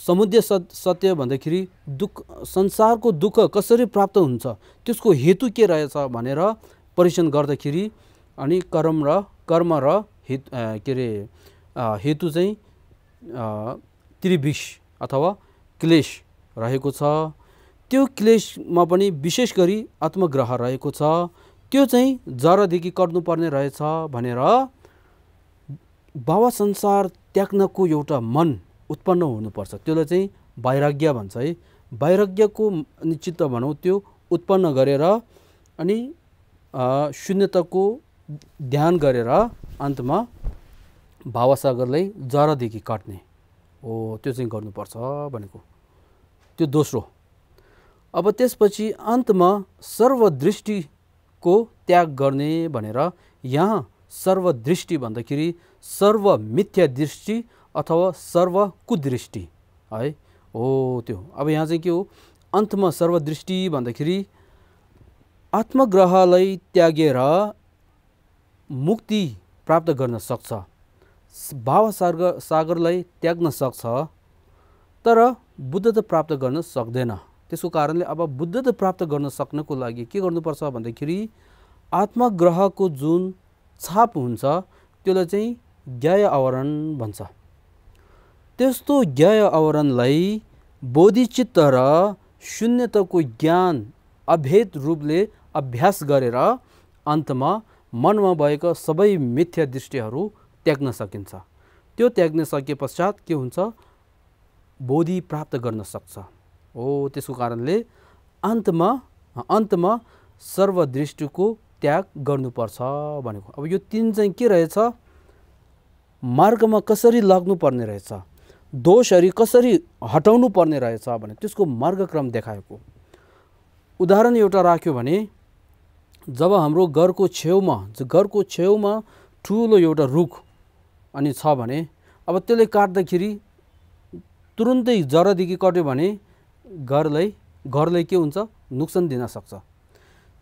समुदय सत् सत्य भन्दाखेरि दुःख संसारको दुःख कसरी प्राप्त हुन्छ त्यसको हेतु के रहेछ भनेर परीक्षण गर्दाखेरि अनि कर्म र कर्म र हित के अरे हेतु चाहिँ त्रिविष अथवा क्लेश रहेको छ त्यो क्लेशमा पनि विशेष गरी आत्मग्रह रहेको छ त्यो चाहिँ जरदेखि कट्नुपर्ने रहेछ भनेर भाव संसार त्याग्नको एउटा मन उत्पन्न हुनुपर्छ त्यसलाई चाहिँ वैराग्य भन्छ है वैराग्यको निश्चित भनौँ त्यो उत्पन्न गरेर अनि शून्यताको ध्यान गरेर अन्तमा भावासागरलाई जरादेखि काट्ने हो त्यो चाहिँ गर्नुपर्छ भनेको त्यो दोस्रो अब त्यसपछि अन्तमा सर्वदृष्टिको त्याग गर्ने भनेर यहाँ सर्वदृष्टि भन्दाखेरि सर्वमिथ्या दृष्टि अथवा सर्व सर्वकुदृष्टि है हो त्यो अब यहाँ चाहिँ के हो अन्तमा सर्वदृष्टि भन्दाखेरि आत्मग्रहलाई त्यागेर मुक्ति प्राप्त गर्न सक्छ भावसागर सागरलाई त्याग्न सक्छ तर बुद्धत्व प्राप्त गर्न सक्दैन त्यसको कारणले अब बुद्धत्व प्राप्त गर्न सक्नको लागि के गर्नुपर्छ भन्दाखेरि आत्मग्रहको जुन छाप हुन्छ त्यसलाई चाहिँ ज्ञाय आवरण भन्छ त्यस्तो ज्ञाय आवरणलाई बोधिचित्त र शून्यताको ज्ञान अभेद रूपले अभ्यास गरेर अन्तमा मनमा भएको सबै मिथ्या दृष्टिहरू त्याग्न सकिन्छ त्यो त्याग्न सके पश्चात के हुन्छ बोधि प्राप्त गर्न सक्छ हो त्यसको कारणले अन्तमा अन्तमा सर्वदृष्टिको त्याग गर्नुपर्छ भनेको अब यो तिन चाहिँ के रहेछ मार्गमा कसरी लाग्नुपर्ने रहेछ दोषहरू कसरी हटाउनु पर्ने रहेछ भने त्यसको मार्गक्रम देखाएको उदाहरण एउटा राख्यो भने जब हाम्रो घरको छेउमा घरको छेउमा ठुलो एउटा रुख अनि छ भने अब त्यसले काट्दाखेरि तुरुन्तै जरादेखि कट्यो भने घरलाई घरलाई के हुन्छ नोक्सान दिन सक्छ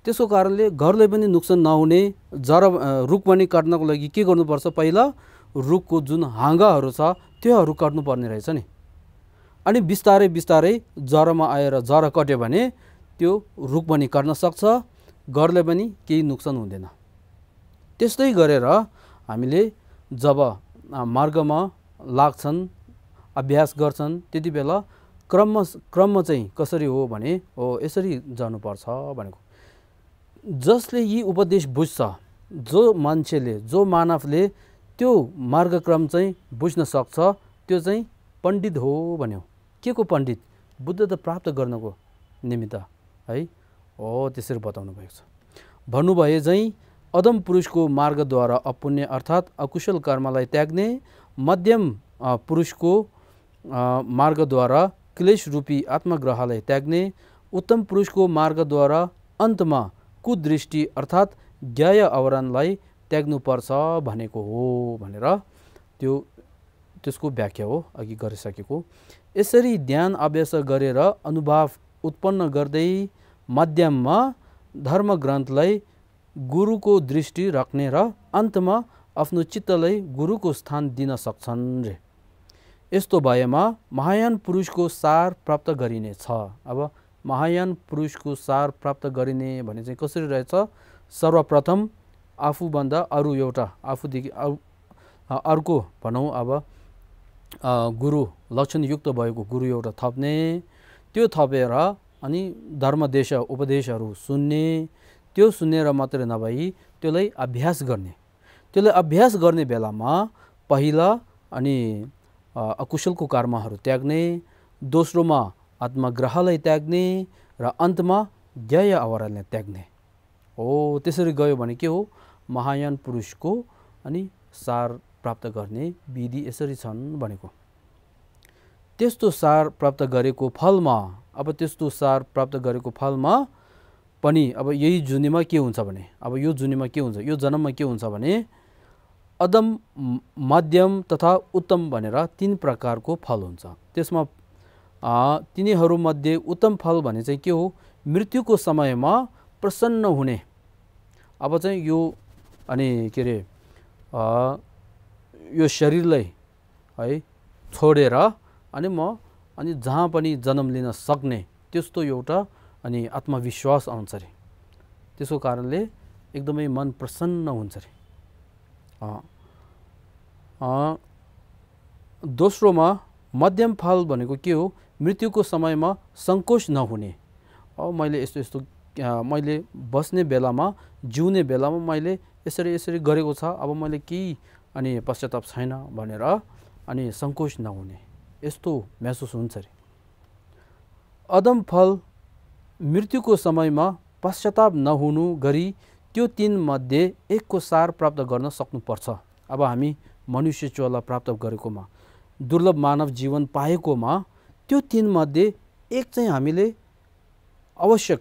त्यसको कारणले घरलाई पनि नोक्सान नहुने जरा रुख पनि काट्नको लागि के गर्नुपर्छ पहिला रुखको जुन हाँगाहरू छ त्योहरू काट्नुपर्ने रहेछ नि अनि बिस्तारै बिस्तारै जरामा आएर जरा कट्यो भने त्यो रुख पनि काट्न सक्छ गर्ले पनि केही नोक्सान हुँदैन त्यस्तै गरेर हामीले जब मार्गमा लाग्छन् अभ्यास गर्छन् त्यति बेला क्रम क्रम चाहिँ कसरी हो भने हो यसरी जानुपर्छ भनेको जसले यी उपदेश बुझ्छ जो मान्छेले जो मानवले त्यो मार्गक्रम चाहिँ बुझ्न सक्छ त्यो चाहिँ पण्डित हो भन्यो के को पण्डित त प्राप्त गर्नको निमित्त है हो त्यसरी बताउनु भएको छ भन्नुभए झैँ अदम पुरुषको मार्गद्वारा अपुण्य अर्थात् अकुशल कर्मलाई त्याग्ने मध्यम पुरुषको मार्गद्वारा क्लेश रूपी आत्मग्रहलाई त्याग्ने उत्तम पुरुषको मार्गद्वारा अन्तमा कुदृष्टि अर्थात् ज्ञाय आवरणलाई त्याग्नुपर्छ भनेको हो भनेर त्यो त्यसको व्याख्या हो अघि गरिसकेको यसरी ध्यान अभ्यास गरेर अनुभव उत्पन्न गर्दै मध्यममा धर्मग्रन्थलाई गुरुको दृष्टि राख्ने र अन्तमा आफ्नो चित्तलाई गुरुको स्थान दिन सक्छन् रे यस्तो भएमा महायान पुरुषको सार प्राप्त गरिनेछ अब महायान पुरुषको सार प्राप्त गरिने भने चाहिँ कसरी रहेछ सर्वप्रथम आफूभन्दा अरू एउटा आफूदेखि अर्को भनौँ अब गुरु लक्षणयुक्त भएको गुरु एउटा थप्ने त्यो थपेर अनि धर्मदेश उपदेशहरू सुन्ने त्यो सुनेर मात्रै नभई त्यसलाई अभ्यास गर्ने त्यसलाई अभ्यास गर्ने बेलामा पहिला अनि अकुशलको कर्महरू त्याग्ने दोस्रोमा आत्मग्रहलाई त्याग्ने र अन्तमा ध्यय अवरललाई त्याग्ने हो त्यसरी गयो भने के हो महायान पुरुषको अनि सार प्राप्त गर्ने विधि यसरी छन् भनेको त्यस्तो सार प्राप्त गरेको फलमा अब त्यस्तो सार प्राप्त गरेको फलमा पनि अब यही जुनीमा के हुन्छ भने अब यो जुनीमा के हुन्छ यो जन्ममा के हुन्छ भने अदम मध्यम तथा उत्तम भनेर तिन प्रकारको फल हुन्छ त्यसमा तिनीहरूमध्ये उत्तम फल भने चाहिँ के हो मृत्युको समयमा प्रसन्न हुने अब चाहिँ यो अनि के अरे यो शरीरलाई है छोडेर अनि म अनि जहाँ पनि जन्म लिन सक्ने त्यस्तो एउटा अनि आत्मविश्वास आउँछ अरे त्यसको कारणले एकदमै मन प्रसन्न हुन्छ अरे दोस्रोमा मध्यम फल भनेको के हो मृत्युको समयमा सङ्कोच नहुने अब मैले यस्तो यस्तो मैले बस्ने बेलामा जिउने बेलामा मैले यसरी यसरी गरेको छ अब मैले केही अनि पश्चाताप छैन भनेर अनि सङ्कोच नहुने यस्तो महसुस हुन्छ अरे अदम फल मृत्युको समयमा पश्चाताप नहुनु गरी त्यो मध्ये एकको सार प्राप्त गर्न सक्नुपर्छ अब हामी मनुष्य चोला प्राप्त गरेकोमा दुर्लभ मानव जीवन पाएकोमा त्यो मध्ये एक चाहिँ हामीले आवश्यक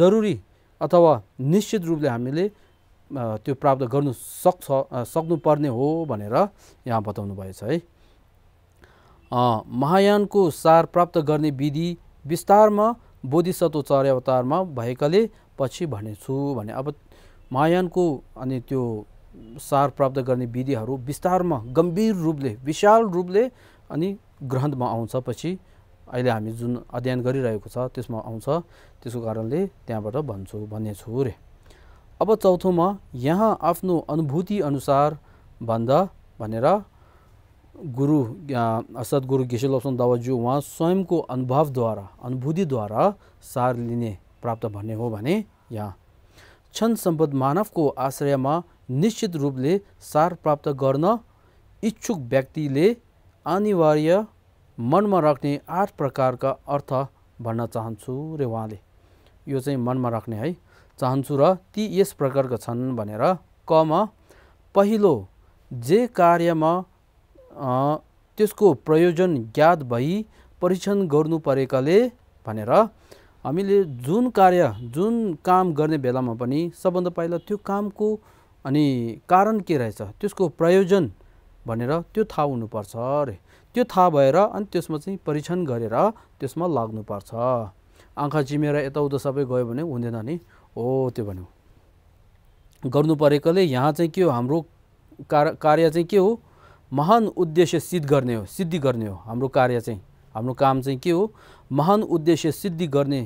जरुरी अथवा निश्चित रूपले हामीले त्यो प्राप्त गर्नु सक्छ सक्नुपर्ने हो भनेर यहाँ बताउनु भएछ है महायानको सार प्राप्त गर्ने विधि विस्तारमा बोधिसत्व चर्य अवतारमा भएकाले पछि भनेछु भने अब महायानको अनि त्यो सार प्राप्त गर्ने विधिहरू विस्तारमा गम्भीर रूपले विशाल रूपले अनि ग्रन्थमा आउँछ पछि अहिले हामी जुन अध्ययन गरिरहेको छ त्यसमा आउँछ त्यसको कारणले त्यहाँबाट भन्छु भन्नेछु रे अब चौथोमा यहाँ आफ्नो अनुभूति अनुसार भन्दा भनेर गुरु सद्गुरु घिसे दावाज्यू उहाँ स्वयंको अनुभवद्वारा अनुभूतिद्वारा सार लिने प्राप्त भन्ने हो भने यहाँ क्षण सम्पद मानवको आश्रयमा निश्चित रूपले सार प्राप्त गर्न इच्छुक व्यक्तिले अनिवार्य मनमा राख्ने आठ प्रकारका अर्थ भन्न चाहन्छु रे उहाँले यो चाहिँ मनमा राख्ने है चाहन्छु र ती यस प्रकारका छन् भनेर कमा पहिलो जे कार्यमा त्यसको प्रयोजन ज्ञात भई परीक्षण गर्नु परेकाले भनेर हामीले जुन कार्य जुन काम गर्ने बेलामा पनि सबभन्दा पहिला त्यो कामको अनि कारण के रहेछ त्यसको प्रयोजन भनेर त्यो थाहा हुनुपर्छ अरे त्यो थाहा भएर अनि त्यसमा चाहिँ परीक्षण गरेर त्यसमा लाग्नुपर्छ आँखा चिमेर यताउता सबै गयो भने हुँदैन नि हो त्यो भन्यो गर्नु परेकोले यहाँ चाहिँ के हो हाम्रो कार्य चाहिँ के हो महान उद्देश्य सिद्ध गर्ने हो सिद्धि गर्ने हो हाम्रो कार्य चाहिँ हाम्रो काम चाहिँ के हो महान उद्देश्य सिद्धि गर्ने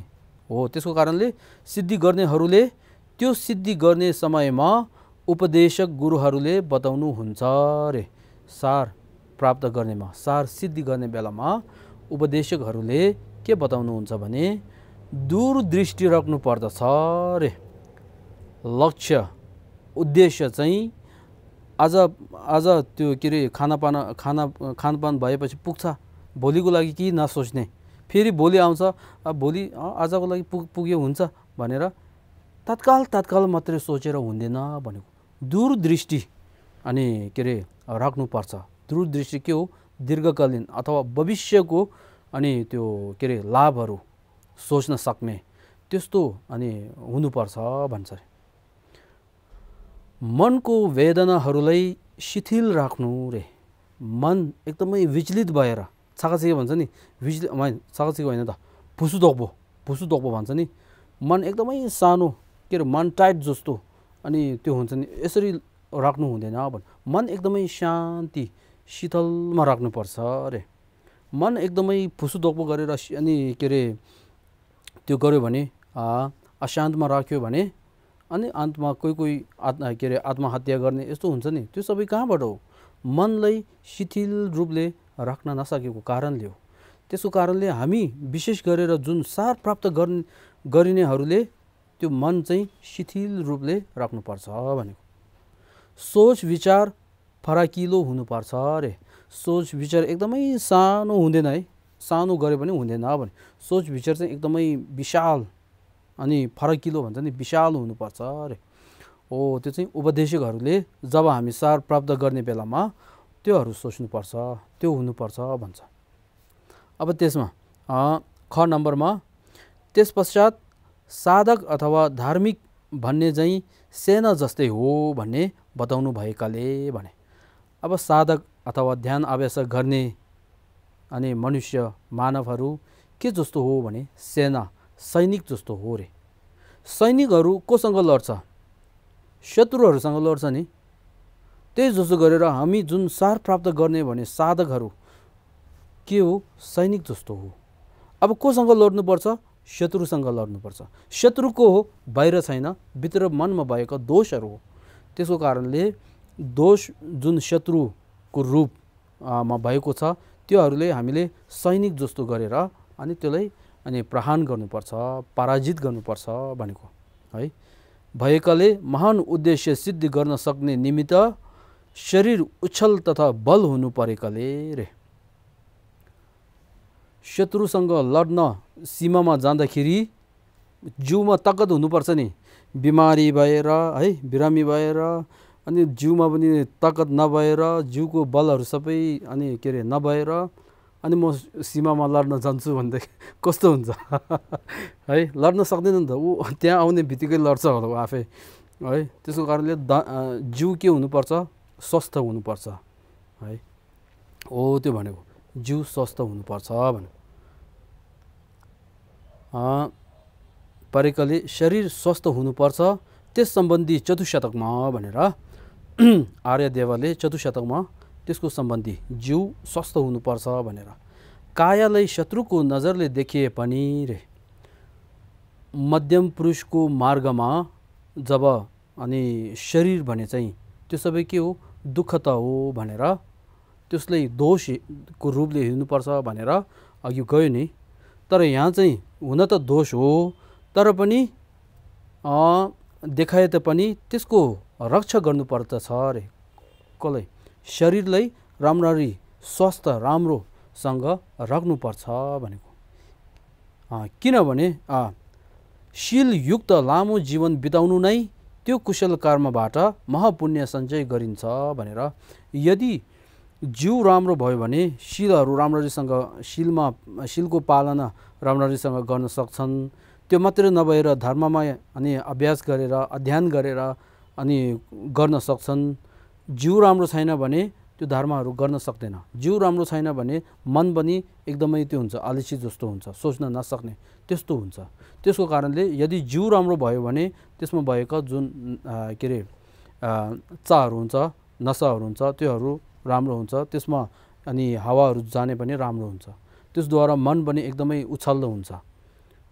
हो त्यसको कारणले सिद्धि गर्नेहरूले त्यो सिद्धि गर्ने समयमा उपदेशक गुरुहरूले बताउनुहुन्छ रे सार प्राप्त गर्नेमा सार सिद्धि गर्ने बेलामा उपदेशकहरूले के बताउनुहुन्छ भने दूरदृष्टि राख्नुपर्दछ रे लक्ष्य उद्देश्य चाहिँ आज आज त्यो के अरे खानापान खाना खानपान भएपछि पुग्छ भोलिको लागि केही नसोच्ने फेरि भोलि आउँछ अब भोलि आजको लागि पुग पुग्यो हुन्छ भनेर तत्काल तत्काल मात्रै सोचेर हुँदैन भनेको दूरदृष्टि अनि के अरे राख्नुपर्छ दूरदृष्टि के हो दीर्घकालीन अथवा भविष्यको अनि त्यो के अरे लाभहरू सोच्न सक्ने त्यस्तो अनि हुनुपर्छ भन्छ मनको वेदनाहरूलाई शिथिल राख्नु रे मन एकदमै विचलित भएर छाकाछिको भन्छ नि विचलित छाकाछिको होइन त भुसु दोक्बो भुसु दोक्बो भन्छ नि मन एकदमै सानो के अरे मन टाइट जस्तो अनि त्यो हुन्छ नि यसरी राख्नु हुँदैन भन् मन एकदमै शान्ति शीतलमा राख्नुपर्छ अरे मन एकदमै फुसुदोक्पो गरेर अनि के अरे त्यो गऱ्यो भने अशान्तमा राख्यो भने अनि अन्तमा कोही कोही आत्मा के अरे आत्महत्या गर्ने यस्तो हुन्छ नि त्यो सबै कहाँबाट हो मनलाई शिथिल रूपले राख्न नसकेको कारणले हो त्यसको कारणले हामी विशेष गरेर जुन सार प्राप्त गर्ने गरिनेहरूले त्यो मन चाहिँ शिथिल रूपले राख्नुपर्छ भनेको सोच विचार फराकिलो हुनुपर्छ अरे सोच विचार एकदमै सानो हुँदैन है सानो गरे पनि हुँदैन भने सोच विचार चाहिँ एकदमै विशाल अनि फरकिलो भन्छ नि विशाल हुनुपर्छ अरे हो त्यो चाहिँ उपदेशकहरूले जब हामी सार प्राप्त गर्ने बेलामा त्योहरू सोच्नुपर्छ त्यो हुनुपर्छ भन्छ अब त्यसमा ख नम्बरमा त्यस पश्चात साधक अथवा धार्मिक भन्ने चाहिँ सेना जस्तै हो भन्ने बताउनु भएकाले भने अब साधक अथवा ध्यान आवेश गर्ने अनि मनुष्य मानवहरू के जस्तो हो भने सेना सैनिक जस्तो हो रे सैनिकहरू कोसँग लड्छ शत्रुहरूसँग लड्छ नि त्यही जसो गरेर हामी जुन सार प्राप्त गर्ने भने साधकहरू के हो सैनिक जस्तो हो अब कोसँग लड्नुपर्छ शत्रुसँग लड्नुपर्छ शत्रुको हो बाहिर छैन भित्र मनमा भएको दोषहरू हो त्यसको कारणले दोष जुन शत्रुको रूपमा भएको छ त्योहरूले हामीले सैनिक जस्तो गरेर अनि त्यसलाई अनि प्रहान गर्नुपर्छ पराजित गर्नुपर्छ भनेको है भएकाले महान उद्देश्य सिद्धि गर्न सक्ने निमित्त शरीर उछल तथा बल हुनु परेकाले रे शत्रुसँग लड्न सीमामा जाँदाखेरि जिउमा ताकत हुनुपर्छ नि बिमारी भएर है बिरामी भएर अनि जिउमा पनि ताकत नभएर जिउको बलहरू सबै अनि के अरे नभएर अनि म सीमामा लड्न जान्छु भनेदेखि कस्तो हुन्छ है लड्न सक्दैन नि त ऊ त्यहाँ आउने बित्तिकै लड्छ होला आफै है त्यसको कारणले द जिउ के हुनुपर्छ स्वस्थ हुनुपर्छ है हो त्यो भनेको जिउ स्वस्थ हुनुपर्छ भने परिकले शरीर स्वस्थ हुनुपर्छ त्यस सम्बन्धी चतुशतकमा भनेर आर्यदेवले चतुशतकमा त्यसको सम्बन्धी जिउ स्वस्थ हुनुपर्छ भनेर कायालाई शत्रुको नजरले देखिए पनि रे मध्यम पुरुषको मार्गमा जब अनि शरीर भने चाहिँ त्यो सबै के हो दुःख त हो भनेर त्यसलाई दोषको रूपले हेर्नुपर्छ भनेर अघि गयो नि तर यहाँ चाहिँ हुन त दोष हो तर पनि देखाए पनि त्यसको रक्षा गर्नुपर्दछ अरे कसलाई शरीरलाई राम्ररी स्वस्थ राम्रोसँग राख्नुपर्छ भनेको किनभने शीलयुक्त लामो जीवन बिताउनु नै त्यो कुशल कर्मबाट महापुण्य सञ्चय गरिन्छ भनेर यदि जिउ राम्रो भयो भने शिलहरू राम्ररीसँग शिलमा शिलको पालना राम्ररीसँग गर्न सक्छन् त्यो मात्रै नभएर धर्ममा अनि अभ्यास गरेर अध्ययन गरेर अनि गर्न सक्छन् जिउ राम्रो छैन भने त्यो धर्महरू गर्न सक्दैन जिउ राम्रो छैन भने मन पनि एकदमै त्यो हुन्छ आलसी जस्तो हुन्छ सोच्न नसक्ने त्यस्तो हुन्छ त्यसको कारणले यदि जिउ राम्रो भयो भने त्यसमा भएका जुन के अरे चाहरू हुन्छ नसाहरू हुन्छ त्योहरू राम्रो हुन्छ त्यसमा अनि हावाहरू जाने पनि राम्रो हुन्छ त्यसद्वारा मन पनि एकदमै उछल्लो हुन्छ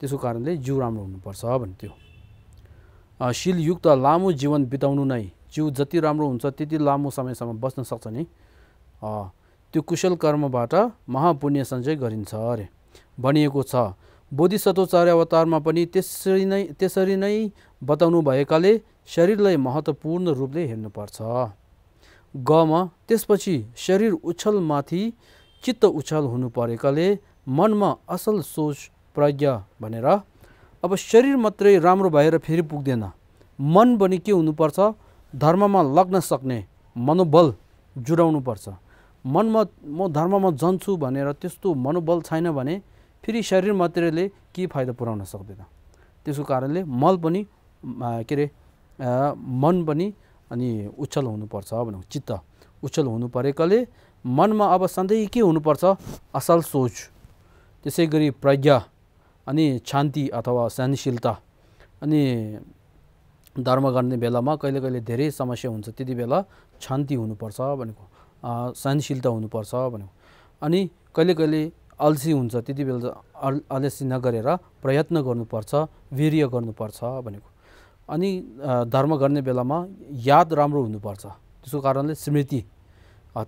त्यसको कारणले जिउ राम्रो हुनुपर्छ भन्थ्यो त्यो शिलयुक्त लामो जीवन बिताउनु नै जिउ जति राम्रो हुन्छ त्यति लामो समयसम्म बस्न सक्छ नि त्यो कुशल कर्मबाट महापुण्य सञ्चय गरिन्छ अरे भनिएको छ बोधिसत्वचार्य अवतारमा पनि त्यसरी नै त्यसरी नै बताउनु भएकाले शरीरलाई महत्त्वपूर्ण रूपले हेर्नुपर्छ गमा त्यसपछि शरीर उछलमाथि चित्त उछल हुनु परेकाले मनमा असल सोच प्रज्ञा भनेर अब शरीर मात्रै राम्रो भएर फेरि पुग्दैन मन पनि के हुनुपर्छ धर्ममा लग्न सक्ने मनोबल जुडाउनुपर्छ मनमा म धर्ममा जान्छु भनेर त्यस्तो मनोबल छैन भने फेरि शरीर मात्रैले के फाइदा पुर्याउन सक्दैन त्यसको कारणले मल पनि के अरे मन पनि अनि उच्छल हुनुपर्छ भनौँ चित्त उच्छल हुनु परेकोले मनमा अब सधैँ के हुनुपर्छ असल सोच त्यसै गरी प्रज्ञा अनि शान्ति अथवा सहनशीलता अनि धर्म गर्ने बेलामा कहिले कहिले धेरै समस्या हुन्छ त्यति बेला शान्ति हुनुपर्छ भनेको सहनशीलता हुनुपर्छ भनेको अनि कहिले कहिले अल्छी हुन्छ त्यति बेला अल्छी नगरेर प्रयत्न गर्नुपर्छ वीर्य गर्नुपर्छ भनेको अनि धर्म गर्ने बेलामा याद राम्रो हुनुपर्छ त्यसको कारणले स्मृति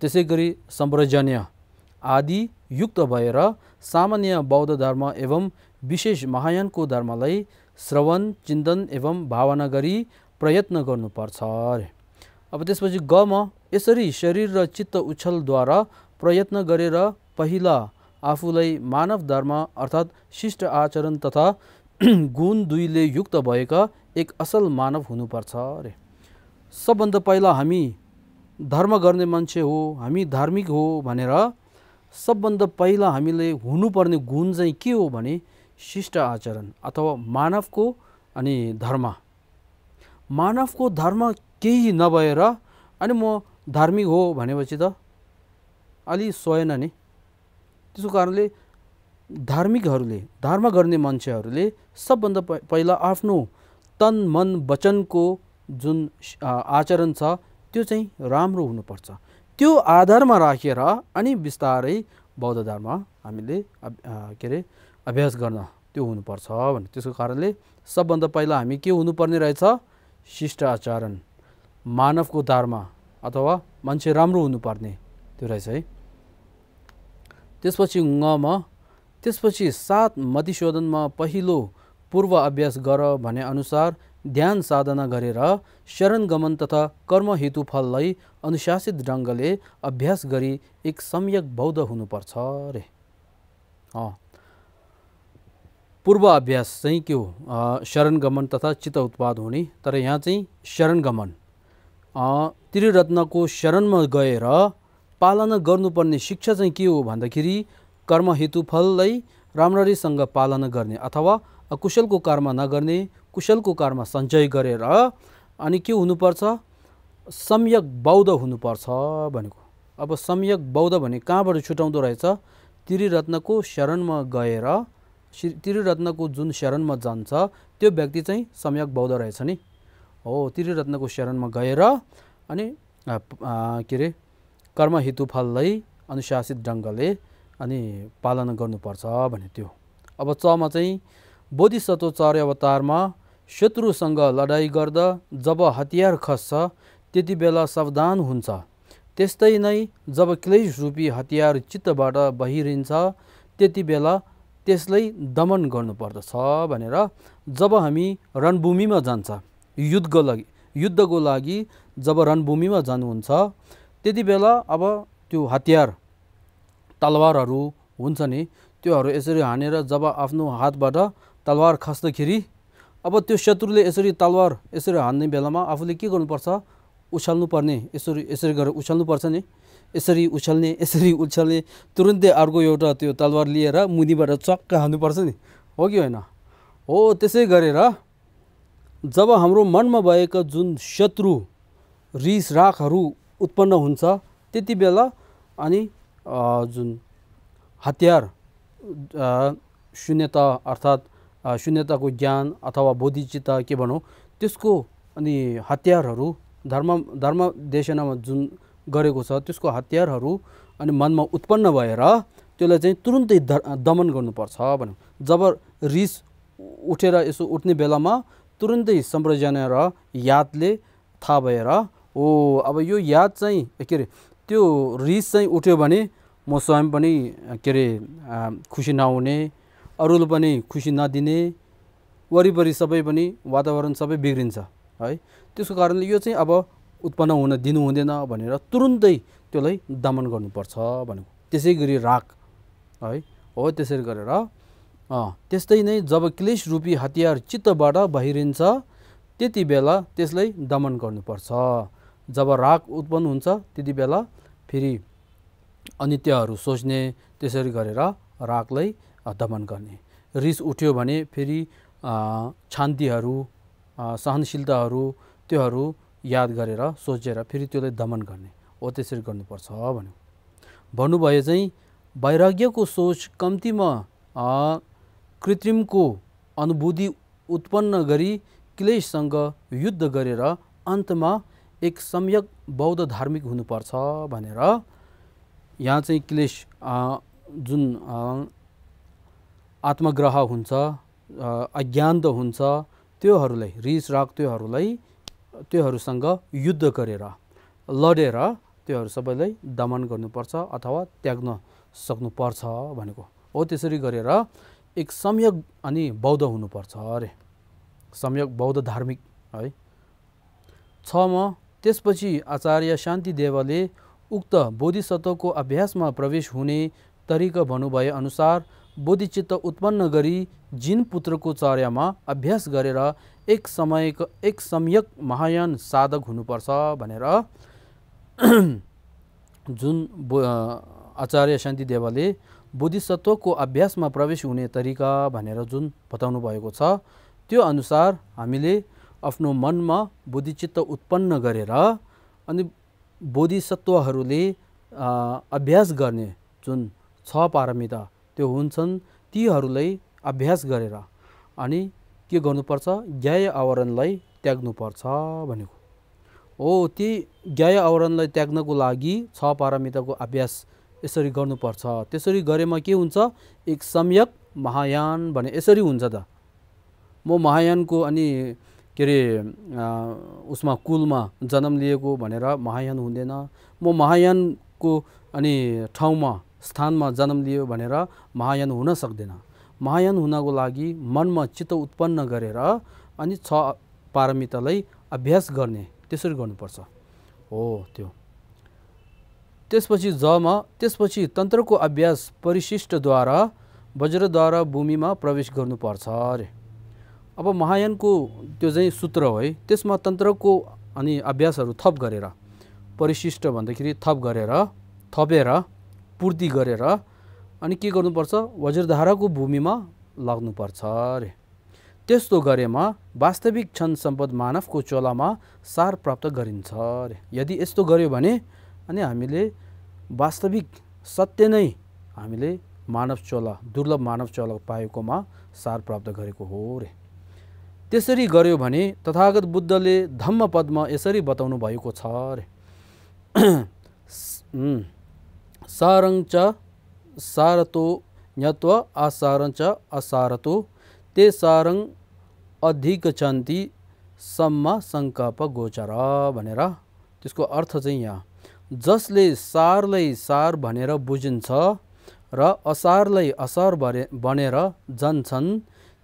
त्यसै गरी सम्प्रजन्य आदि युक्त भएर सामान्य बौद्ध धर्म एवं विशेष महायानको धर्मलाई श्रवण चिन्तन एवं भावना गरी प्रयत्न गर्नुपर्छ अरे अब त्यसपछि ग म यसरी शरीर र चित्त उछलद्वारा प्रयत्न गरेर पहिला आफूलाई मानव धर्म अर्थात् शिष्ट आचरण तथा गुण दुईले युक्त भएका एक असल मानव हुनुपर्छ अरे सबभन्दा पहिला हामी धर्म गर्ने मान्छे हो हामी धार्मिक हो भनेर सबभन्दा पहिला हामीले हुनुपर्ने गुण चाहिँ के हो भने शिष्ट आचरण अथवा मानवको अनि धर्म मानवको धर्म केही नभएर अनि म धार्मिक हो भनेपछि त अलि सोएन नि त्यसको कारणले धार्मिकहरूले धर्म गर्ने मान्छेहरूले सबभन्दा पहिला आफ्नो तन मन वचनको जुन आचरण छ त्यो चाहिँ राम्रो हुनुपर्छ त्यो आधारमा राखेर अनि बिस्तारै बौद्ध धर्म हामीले के अरे अभ्यास गर्न त्यो हुनुपर्छ भने त्यसको कारणले सबभन्दा पहिला हामी के हुनुपर्ने रहेछ शिष्ट आचरण मानवको धर्म अथवा मान्छे राम्रो हुनुपर्ने त्यो रहेछ है त्यसपछि म त्यसपछि सात मतिशोधनमा पहिलो पूर्व अभ्यास गर भने अनुसार ध्यान साधना गरेर शरण गमन तथा कर्म हेतु फललाई अनुशासित ढङ्गले अभ्यास गरी एक सम्यक बौद्ध हुनुपर्छ रे पूर्व अभ्यास चाहिँ के हो शरण गमन तथा चित्त उत्पाद हुने तर यहाँ चाहिँ शरण गमन त्रिरत्नको शरणमा गएर पालना गर्नुपर्ने शिक्षा चाहिँ के हो भन्दाखेरि कर्म हेतुफललाई राम्ररीसँग पालना गर्ने अथवा अकुशलको कर्म नगर्ने कुशलको कर्म सञ्चय गरेर अनि के हुनुपर्छ सम्यक बौद्ध हुनुपर्छ भनेको अब सम्यक बौद्ध भने कहाँबाट छुट्याउँदो रहेछ त्रिरत्नको शरणमा गएर त्रिरत्नको जुन शरणमा जान्छ त्यो व्यक्ति चाहिँ सम्यक बौद्ध रहेछ नि हो त्रिरत्नको शरणमा गएर अनि के अरे कर्महेतुफललाई अनुशासित ढङ्गले अनि पालन गर्नुपर्छ भने त्यो अब चमा चाहिँ बोधिसत्व चर्य अवतारमा शत्रुसँग लडाइँ गर्दा जब हतियार खस्छ त्यति बेला सावधान हुन्छ त्यस्तै नै जब क्लेश रूपी हतियार चित्तबाट बहिरिन्छ त्यति बेला त्यसलाई दमन गर्नुपर्दछ भनेर जब हामी रणभूमिमा जान्छ युद्धको लागि युद्धको लागि जब रणभूमिमा जानुहुन्छ त्यति बेला अब त्यो हतियार तलवारहरू हुन्छ नि त्योहरू यसरी हानेर जब आफ्नो हातबाट तलवार खस्दाखेरि अब त्यो शत्रुले यसरी तलवार यसरी हान्ने बेलामा आफूले के गर्नुपर्छ उछाल्नुपर्ने यसरी यसरी गरेर उछाल्नुपर्छ नि यसरी उछल्ने यसरी उछल्ने तुरुन्तै अर्को एउटा त्यो तलवार लिएर मुनिबाट चक्क हान्नुपर्छ नि हो कि होइन हो त्यसै गरेर जब हाम्रो मनमा भएका जुन शत्रु रिस राखहरू उत्पन्न हुन्छ त्यति बेला अनि जुन हतियार शून्यता अर्थात् शून्यताको ज्ञान अथवा बोधिचित्त के भनौँ त्यसको अनि हतियारहरू धर्म धर्म धर्मदेशनमा जुन गरेको छ त्यसको हतियारहरू अनि मनमा उत्पन्न भएर त्यसलाई चाहिँ तुरुन्तै दमन गर्नुपर्छ भनौँ जब रिस उठेर यसो उठ्ने बेलामा तुरुन्तै सम्प्रजना र यादले थाहा भएर हो अब यो याद चाहिँ के अरे त्यो रिस चाहिँ उठ्यो भने म स्वयं पनि के अरे खुसी नहुने अरूले पनि खुसी नदिने वरिपरि सबै पनि वातावरण सबै बिग्रिन्छ है त्यसको कारणले यो चाहिँ अब उत्पन्न हुन दिनु हुँदैन भनेर तुरुन्तै त्यसलाई दमन गर्नुपर्छ भने त्यसै गरी राग है हो त्यसरी गरेर त्यस्तै नै जब क्लेश रूपी हतियार चित्तबाट बाहिरिन्छ त्यति बेला त्यसलाई दमन गर्नुपर्छ जब राग उत्पन्न हुन्छ त्यति बेला फेरि अनित्यहरू सोच्ने त्यसरी गरेर रागलाई दमन गर्ने रिस उठ्यो भने फेरि छान्तिहरू सहनशीलताहरू त्योहरू याद गरेर सोचेर फेरि त्यसलाई दमन गर्ने हो त्यसरी गर्नुपर्छ भन्यो भन्नुभयो चाहिँ वैराग्यको सोच कम्तीमा कृत्रिमको अनुभूति उत्पन्न गरी क्लेशसँग युद्ध गरेर अन्तमा एक सम्यक बौद्ध धार्मिक हुनुपर्छ भनेर यहाँ चाहिँ क्लेश जुन आत्मग्रह हुन्छ अज्ञान्त हुन्छ त्योहरूलाई रिस राग त्योहरूलाई त्योहरूसँग युद्ध गरेर लडेर त्योहरू सबैलाई दमन गर्नुपर्छ अथवा त्याग्न सक्नुपर्छ भनेको हो त्यसरी गरेर एक सम्यक अनि बौद्ध हुनुपर्छ अरे सम्यक बौद्ध धार्मिक है छमा त्यसपछि आचार्य शान्तिदेवले उक्त बोधिसत्वको अभ्यासमा प्रवेश हुने तरिका भन्नुभए अनुसार बोधिचित्त उत्पन्न गरी जिन पुत्रको चर्यामा अभ्यास गरेर एक समय एक सम्यक महायान साधक हुनुपर्छ भनेर जुन आचार्य शान्ति देवले बुद्धिसत्वको अभ्यासमा प्रवेश हुने तरिका भनेर जुन बताउनु भएको छ त्यो अनुसार हामीले आफ्नो मनमा बुद्धिचित्त उत्पन्न गरेर अनि बोधिसत्वहरूले अभ्यास गर्ने जुन छ पारमिता त्यो हुन्छन् तीहरूलाई अभ्यास गरेर अनि के गर्नुपर्छ ज्ञाय आवरणलाई त्याग्नुपर्छ भनेको हो ती ज्ञाय आवरणलाई त्याग्नको लागि छ पारामिताको अभ्यास यसरी गर्नुपर्छ त्यसरी गरेमा के हुन्छ एक सम्यक महायान भने यसरी हुन्छ त म महायानको अनि के अरे उसमा कुलमा जन्म लिएको भनेर महायान हुँदैन म महायानको अनि ठाउँमा स्थानमा जन्म लियो भनेर महायान हुन सक्दैन महायान हुनको लागि मनमा चित्त उत्पन्न गरेर अनि छ पारमितालाई अभ्यास गर्ने त्यसरी गर्नुपर्छ हो त्यो त्यसपछि जमा त्यसपछि तन्त्रको अभ्यास परिशिष्टद्वारा वज्रद्वारा भूमिमा प्रवेश गर्नुपर्छ अरे अब महायानको त्यो चाहिँ सूत्र है त्यसमा तन्त्रको अनि अभ्यासहरू थप गरेर परिशिष्ट भन्दाखेरि थप गरेर थपेर पूर्ति गरेर अनि के गर्नुपर्छ वज्रधाराको भूमिमा लाग्नुपर्छ अरे त्यस्तो गरेमा वास्तविक क्षण सम्पद मानवको चोलामा सार प्राप्त गरिन्छ अरे यदि यस्तो गर्यो भने अनि हामीले वास्तविक सत्य नै हामीले मानव चोला दुर्लभ मानव चोला पाएकोमा सार प्राप्त गरेको हो अरे त्यसरी गर्यो भने तथागत बुद्धले धम्म पदमा यसरी बताउनु भएको छ अरे सारङ्च सारतो ज्ञत्व आसारञ्च असारतो ते सारङ अधिगछन्ति सम्म सङ्कल्प गोचर भनेर त्यसको अर्थ चाहिँ यहाँ जसले सारलाई सार भनेर बुझिन्छ र असारलाई असार भरे भनेर जान्छन्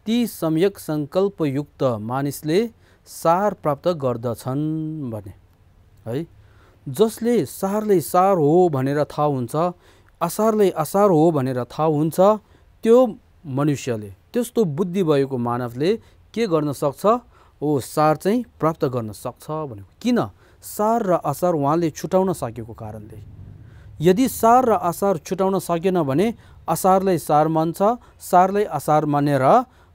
ती सम्यक सङ्कल्पयुक्त मानिसले सार प्राप्त गर्दछन् भने है जसले सारले सार हो भनेर थाहा हुन्छ असारले असार हो भनेर थाहा हुन्छ त्यो मनुष्यले त्यस्तो बुद्धि भएको मानवले के गर्न सक्छ ओ सार चाहिँ प्राप्त गर्न सक्छ भनेको किन सार र असार उहाँले छुटाउन सकेको कारणले यदि सार र असार छुटाउन सकेन भने असारलाई सार मान्छ सारलाई असार मानेर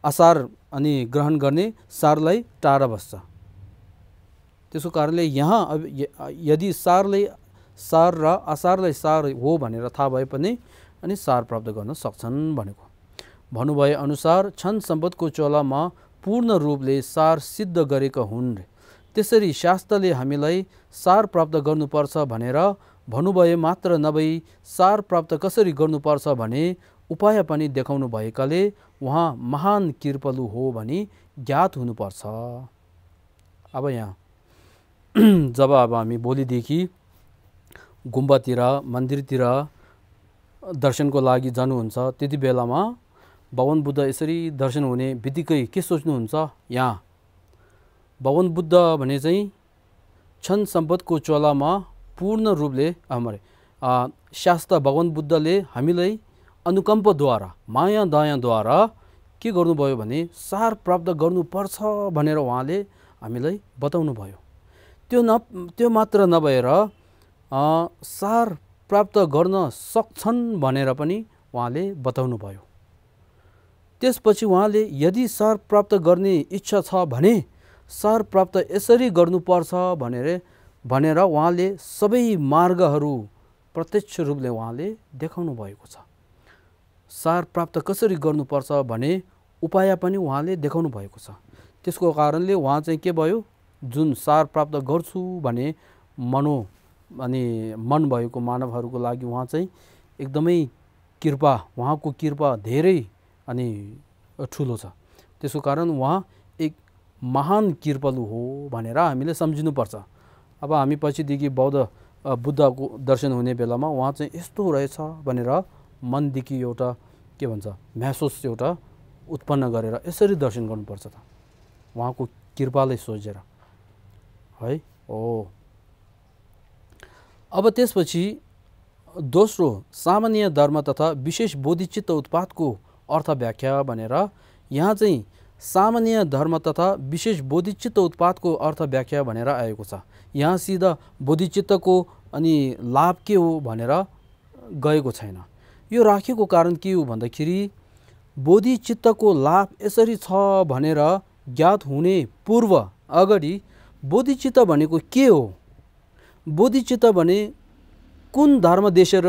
असार अनि ग्रहण गर्ने सारलाई टाढा बस्छ त्यसको कारणले यहाँ यदि सारलाई सार र असारलाई सार हो भनेर थाहा भए पनि अनि सार प्राप्त गर्न सक्छन् भनेको भन्नुभए अनुसार छन् सम्पदको चोलामा पूर्ण रूपले सार सिद्ध गरेका हुन् रे त्यसरी शास्त्रले हामीलाई सार प्राप्त गर्नुपर्छ भनेर भन्नुभए मात्र नभई सार प्राप्त कसरी गर्नुपर्छ भने उपाय पनि देखाउनु भएकाले उहाँ महान कृपलु हो भनी ज्ञात हुनुपर्छ अब यहाँ जब अब हामी भोलिदेखि गुम्बातिर मन्दिरतिर दर्शनको लागि जानुहुन्छ त्यति बेलामा भवन बुद्ध यसरी दर्शन हुने बित्तिकै के सोच्नुहुन्छ यहाँ भवन बुद्ध भने चाहिँ क्षण सम्पदको चोलामा पूर्ण रूपले हाम्रो शास्त्र भगवान बुद्धले हामीलाई अनुकम्पद्वारा माया दयाँद्वारा के गर्नुभयो भने सार प्राप्त गर्नुपर्छ भनेर उहाँले हामीलाई बताउनु भयो त्यो न त्यो मात्र नभएर सार प्राप्त गर्न सक्छन् भनेर पनि उहाँले बताउनुभयो त्यसपछि उहाँले यदि सार प्राप्त गर्ने इच्छा छ भने सार प्राप्त यसरी गर्नुपर्छ भनेर भनेर उहाँले सबै मार्गहरू प्रत्यक्ष रूपले उहाँले देखाउनु भएको छ सार प्राप्त कसरी गर्नुपर्छ भने उपाय पनि उहाँले देखाउनु भएको छ त्यसको कारणले उहाँ चाहिँ के भयो जुन सार प्राप्त गर्छु भने मनो अनि मन भएको मानवहरूको लागि उहाँ चाहिँ एकदमै कृपा उहाँको कृपा धेरै अनि ठुलो छ त्यसको कारण उहाँ एक महान कृपालु हो भनेर हामीले सम्झिनुपर्छ अब हामी पछिदेखि बौद्ध बुद्धको दर्शन हुने बेलामा उहाँ चाहिँ यस्तो रहेछ भनेर मनदेखि एउटा के भन्छ महसुस एउटा उत्पन्न गरेर यसरी दर्शन गर्नुपर्छ त उहाँको कृपालाई सोझेर है ओ अब त्यसपछि दोस्रो सामान्य धर्म तथा विशेष बोधिचित्त उत्पादको अर्थ व्याख्या भनेर यहाँ चाहिँ सामान्य धर्म तथा विशेष बोधिचित्त उत्पादको अर्थ व्याख्या भनेर आएको छ यहाँ सिधा बोधिचित्तको अनि लाभ के हो भनेर गएको छैन यो राखेको कारण के हो भन्दाखेरि बोधिचित्तको लाभ यसरी छ भनेर ज्ञात हुने पूर्व अगाडि बोधिचित्त भनेको के हो बोधिचित्त भने कुन धर्म देशेर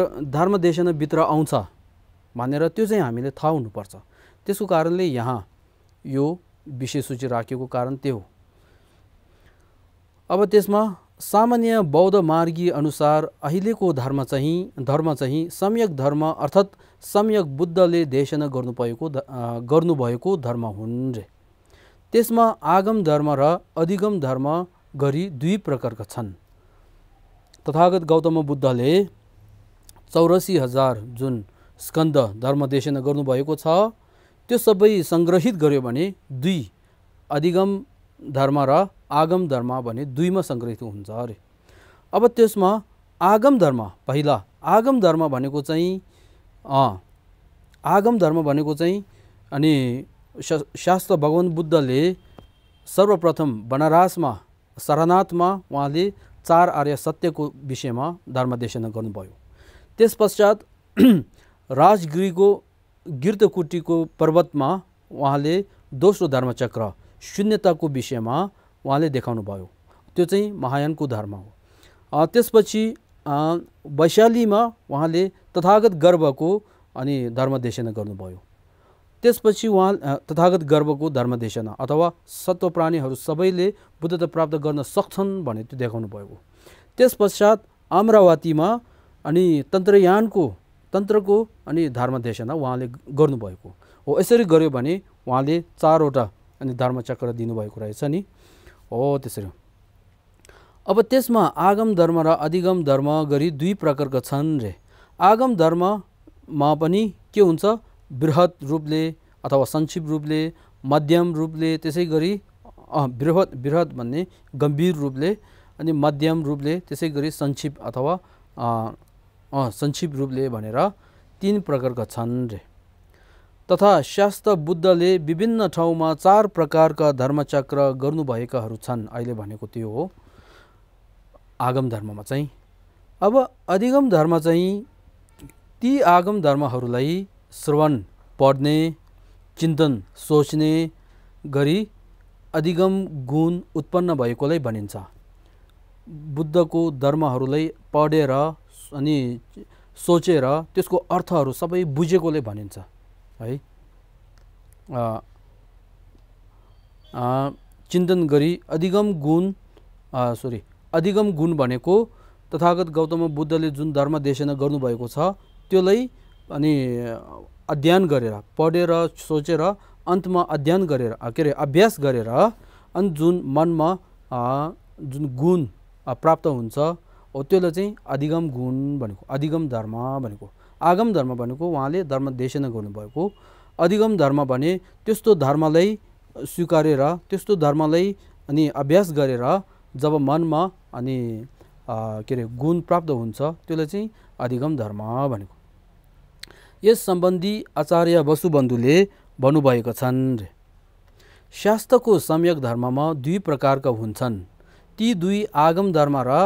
र भित्र आउँछ भनेर त्यो चाहिँ हामीले थाहा हुनुपर्छ त्यसको कारणले यहाँ यो विशेष सूची राखेको कारण त्यो हो अब त्यसमा सामान्य बौद्ध मार्गी अनुसार अहिलेको धर्म चाहिँ धर्म चाहिँ सम्यक धर्म अर्थात् सम्यक बुद्धले देशना गर्नुभएको गर्नुभएको धर्म हुन् रे त्यसमा आगम धर्म र अधिगम धर्म गरी दुई प्रकारका छन् तथागत गौतम बुद्धले चौरासी हजार जुन स्कन्द धर्मदेशन गर्नुभएको छ त्यो सबै सङ्ग्रहित गर्यो भने दुई अधिगम धर्म र आगम धर्म भने दुईमा सङ्ग्रहित हुन्छ अरे अब त्यसमा आगम धर्म पहिला आगम धर्म भनेको चाहिँ आगम धर्म भनेको चाहिँ अनि शास्त्र भगवान बुद्धले सर्वप्रथम बनारसमा शरणाथमा उहाँले चार आर्य सत्यको विषयमा धर्मदेशन गर्नुभयो त्यस पश्चात राजगिरीको गिर्तकुटीको पर्वतमा उहाँले दोस्रो धर्मचक्र शून्यताको विषयमा उहाँले देखाउनुभयो त्यो चाहिँ महायानको धर्म हो त्यसपछि वैशालीमा उहाँले तथागत गर्वको अनि धर्मदेशन गर्नुभयो त्यसपछि उहाँ तथागत गर्वको धर्मदेशना अथवा सत्व प्राणीहरू सबैले बुद्धत्व प्राप्त गर्न सक्छन् भने त्यो देखाउनु भएको त्यस पश्चात अमरावतीमा अनि तन्त्रयानको तन्त्रको अनि धर्मदेशना उहाँले गर्नुभएको हो यसरी गर्यो भने उहाँले चारवटा अनि धर्मचक्र दिनुभएको रहेछ नि हो त्यसरी अब त्यसमा आगम धर्म र अधिगम धर्म गरी दुई प्रकारका छन् रे आगम धर्ममा पनि के हुन्छ बृहत रूपले अथवा संक्षिप्त रूपले मध्यम रूपले त्यसै गरी बृहत बृहत भन्ने गम्भीर रूपले अनि मध्यम रूपले त्यसै गरी संक्षिप्त अथवा संक्षिप्त रूपले भनेर तिन प्रकारका छन् रे तथा शास्त्र बुद्धले विभिन्न ठाउँमा चार प्रकारका धर्मचक्र गर्नुभएकाहरू छन् अहिले भनेको त्यो हो आगम धर्ममा चाहिँ अब अधिगम धर्म चाहिँ ती आगम धर्महरूलाई श्रवण पढ्ने चिन्तन सोच्ने गरी अधिगम गुण उत्पन्न भएकोलाई भनिन्छ बुद्धको धर्महरूलाई पढेर अनि सोचेर त्यसको अर्थहरू सबै बुझेकोले भनिन्छ है चिन्तन गरी अधिगम गुण सरी अधिगम गुण भनेको तथागत गौतम बुद्धले जुन धर्म देशना गर्नुभएको छ त्यसलाई अनि अध्ययन गरेर पढेर सोचेर अन्तमा अध्ययन गरेर के अरे अभ्यास गरेर अनि जुन मनमा जुन गुण प्राप्त हुन्छ हो त्यसलाई चाहिँ अधिगम गुण भनेको अधिगम धर्म भनेको आगम धर्म भनेको उहाँले धर्म देशना गर्नुभएको अधिगम धर्म भने त्यस्तो धर्मलाई स्वीकारेर त्यस्तो धर्मलाई अनि अभ्यास गरेर जब मनमा अनि के अरे गुण प्राप्त हुन्छ त्यसलाई चाहिँ अधिगम धर्म भनेको यस सम्बन्धी आचार्य वसुबन्धुले भन्नुभएको छन् शास्त्रको सम्यक धर्ममा दुई प्रकारका हुन्छन् ती दुई आगम धर्म र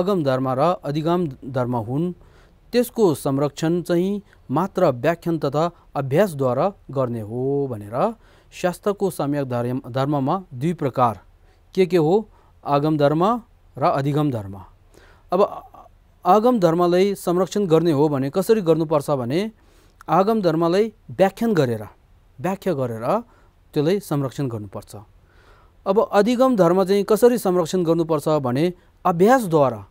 अगम धर्म र अधिगम धर्म हुन् त्यसको संरक्षण चाहिँ मात्र व्याख्यान तथा अभ्यासद्वारा गर्ने हो भनेर शास्त्रको सम्यक धर्म धर्ममा दुई प्रकार के के हो आगम धर्म र अधिगम धर्म अब आगम धर्मलाई संरक्षण गर्ने हो भने कसरी गर्नुपर्छ भने आगम धर्मलाई व्याख्यान गरेर व्याख्या गरेर त्यसलाई संरक्षण गर्नुपर्छ अब अधिगम धर्म चाहिँ कसरी संरक्षण गर्नुपर्छ भने अभ्यासद्वारा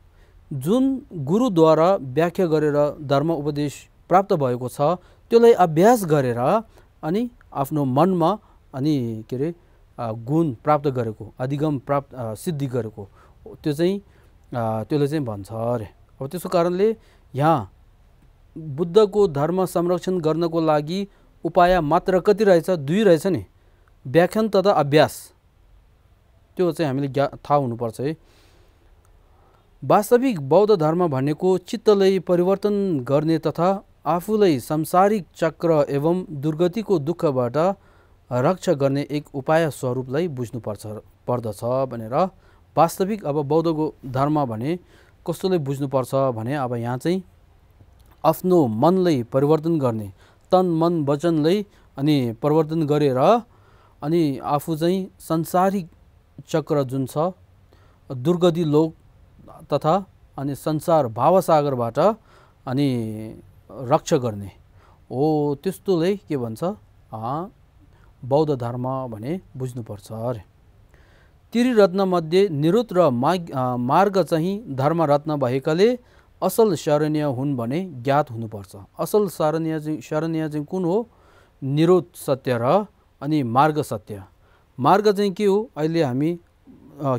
जुन गुरुद्वारा व्याख्या गरेर धर्म उपदेश प्राप्त भएको छ त्यसलाई अभ्यास गरेर अनि आफ्नो मनमा अनि के अरे गुण प्राप्त गरेको अधिगम प्राप्त सिद्धि गरेको त्यो चाहिँ त्यसले चाहिँ भन्छ अरे अब त्यसको कारणले यहाँ बुद्धको धर्म संरक्षण गर्नको लागि उपाय मात्र कति रहेछ दुई रहेछ नि व्याख्यान तथा अभ्यास त्यो चाहिँ हामीले ज्ञा थाहा हुनुपर्छ है वास्तविक बौद्ध धर्म भनेको चित्तलाई परिवर्तन गर्ने तथा आफूलाई सांसारिक चक्र एवं दुर्गतिको दुःखबाट रक्षा गर्ने एक उपाय स्वरूपलाई बुझ्नुपर्छ पर्दछ भनेर वास्तविक अब बौद्धको धर्म भने कस्तोले बुझ्नुपर्छ भने अब यहाँ चाहिँ आफ्नो मनले परिवर्तन गर्ने तन मन वचनलाई अनि परिवर्तन गरेर अनि आफू चाहिँ संसारिक चक्र जुन छ दुर्गति लोक तथा अनि संसार भावसागरबाट अनि रक्षा गर्ने हो त्यस्तोले के भन्छ बौद्ध धर्म भने बुझ्नुपर्छ अरे त्रिरत्नमध्ये निरुत र माग मार्ग चाहिँ धर्मरत्न भएकाले असल शरणीय हुन् भने ज्ञात हुनुपर्छ असल शरणीय चाहिँ शरणीय चाहिँ कुन हो निरोध सत्य र अनि मार्ग सत्य मार्ग चाहिँ के हो अहिले हामी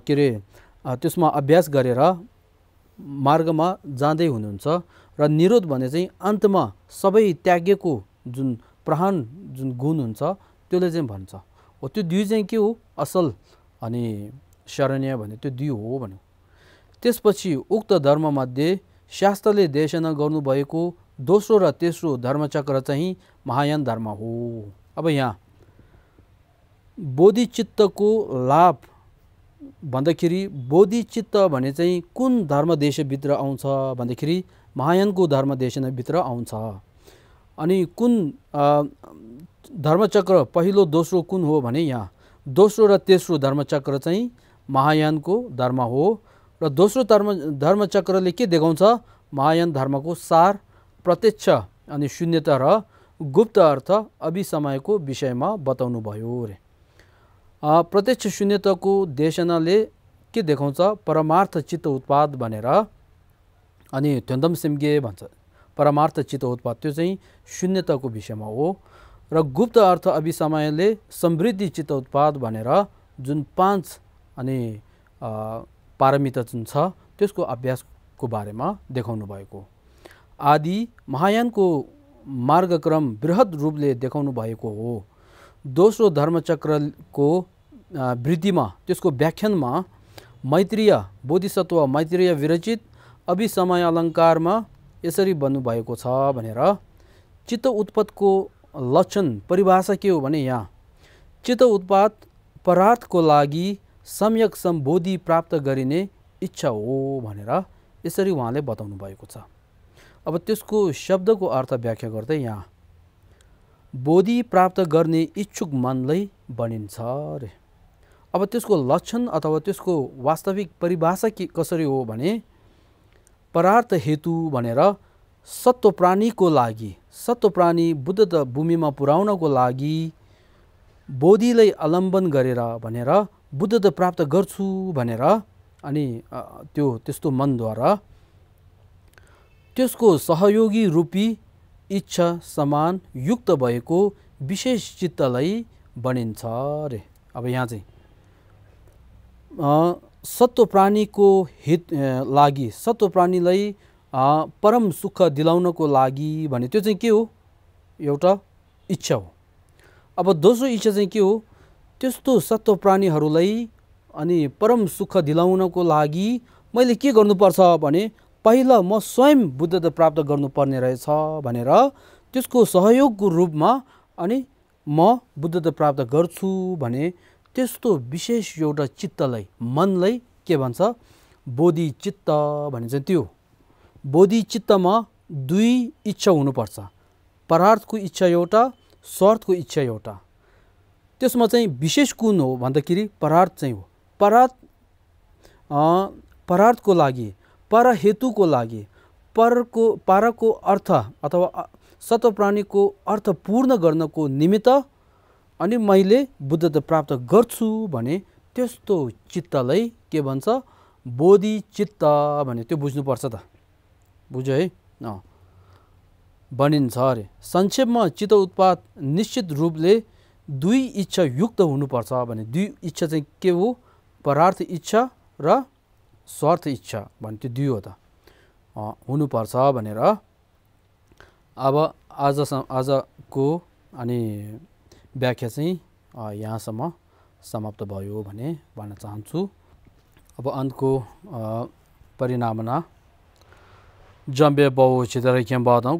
के अरे त्यसमा अभ्यास गरेर मार्गमा जाँदै हुनुहुन्छ र निरोध भने चाहिँ अन्तमा सबै त्यागेको जुन प्रहान जुन गुण हुन्छ त्यसले चाहिँ भन्छ हो त्यो दुई चाहिँ के हो असल अनि शरण्य भन्यो त्यो दुई हो भन्यो त्यसपछि उक्त धर्ममध्ये शास्त्रले देशना गर्नुभएको दोस्रो र तेस्रो धर्मचक्र चाहिँ महायान धर्म हो अब यहाँ बोधिचित्तको लाभ भन्दाखेरि बोधिचित्त भने चाहिँ कुन धर्म देशभित्र आउँछ भन्दाखेरि महायानको धर्म देशभित्र आउँछ अनि कुन धर्मचक्र पहिलो दोस्रो कुन हो भने यहाँ दोस्रो र तेस्रो धर्मचक्र चाहिँ महायानको धर्म हो र दोस्रो धर्म धर्मचक्रले के देखाउँछ महायान धर्मको सार प्रत्यक्ष अनि शून्यता र गुप्त अर्थ अभिसमयको विषयमा बताउनु भयो अरे प्रत्यक्ष शून्यताको देशनाले के देखाउँछ परमार्थ चित्त उत्पाद भनेर अनि थ्योन्दम सिम्गे भन्छ परमार्थ चित्त उत्पाद त्यो चाहिँ शून्यताको विषयमा हो र गुप्त अर्थ अभिसमयले समृद्धि चित्त उत्पाद भनेर जुन पाँच अनि पारमिता जुन छ त्यसको अभ्यासको बारेमा देखाउनु भएको आदि महायानको मार्गक्रम वृहत रूपले देखाउनु भएको हो दोस्रो धर्मचक्रको वृद्धिमा त्यसको व्याख्यानमा मैत्रीय बोधिसत्व मैत्रीय विरचित अभिसमय अलङ्कारमा यसरी बन्नुभएको छ भनेर चित्त उत्पत्तको लक्षण परिभाषा के हो भने यहाँ चित्त उत्पाद परार्थको लागि सम्यक सम्बोधि प्राप्त गरिने इच्छा हो भनेर यसरी उहाँले बताउनु भएको छ अब त्यसको शब्दको अर्थ व्याख्या गर्दै यहाँ बोधि प्राप्त गर्ने इच्छुक मनलाई भनिन्छ अरे अब त्यसको लक्षण अथवा त्यसको वास्तविक परिभाषा के कसरी हो भने परार्थ हेतु भनेर सत्व प्राणीको लागि सत्व प्राणी बुद्ध भूमिमा पुर्याउनको लागि बोधिलाई अलम्बन गरेर भनेर बुद्ध त प्राप्त गर्छु भनेर अनि त्यो त्यस्तो मनद्वारा त्यसको सहयोगी रूपी इच्छा समान युक्त भएको विशेष चित्तलाई बनिन्छ अरे अब यहाँ चाहिँ सत्व प्राणीको हित लागि सत्व प्राणीलाई परम सुख दिलाउनको लागि भने त्यो चाहिँ के हो एउटा इच्छा हो अब दोस्रो इच्छा चाहिँ के हो त्यस्तो सत्व प्राणीहरूलाई अनि परम सुख दिलाउनको लागि मैले के गर्नुपर्छ भने पहिला म स्वयं बुद्धता प्राप्त गर्नुपर्ने रहेछ भनेर त्यसको सहयोगको रूपमा अनि म बुद्धता प्राप्त गर्छु भने त्यस्तो विशेष एउटा चित्तलाई मनलाई के भन्छ बोधि चित्त भने चाहिँ त्यो बोधिचित्तमा दुई इच्छा हुनुपर्छ परार्थको इच्छा एउटा स्वार्थको इच्छा एउटा त्यसमा चाहिँ विशेष कुन हो भन्दाखेरि परार्थ चाहिँ हो परार्थ परार्थको लागि परहेतुको लागि परको पारको अर्थ अथवा सत्वप्राणीको अर्थ पूर्ण गर्नको निमित्त अनि मैले बुद्धत्व प्राप्त गर्छु भने त्यस्तो चित्तलाई के भन्छ बोधि चित्त भने त्यो बुझ्नुपर्छ त बुझ्यो है भनिन्छ अरे संक्षेपमा चित्त उत्पाद निश्चित रूपले दुई इच्छा युक्त हुनुपर्छ भने दुई इच्छा चाहिँ के हो परार्थ इच्छा र स्वार्थ इच्छा भने त्यो दुई हो त हुनुपर्छ भनेर अब आजसम्म आजको अनि व्याख्या चाहिँ यहाँसम्म समाप्त भयो भने भन्न चाहन्छु अब अन्तको परिणामना jambe bawo chidara kembaadan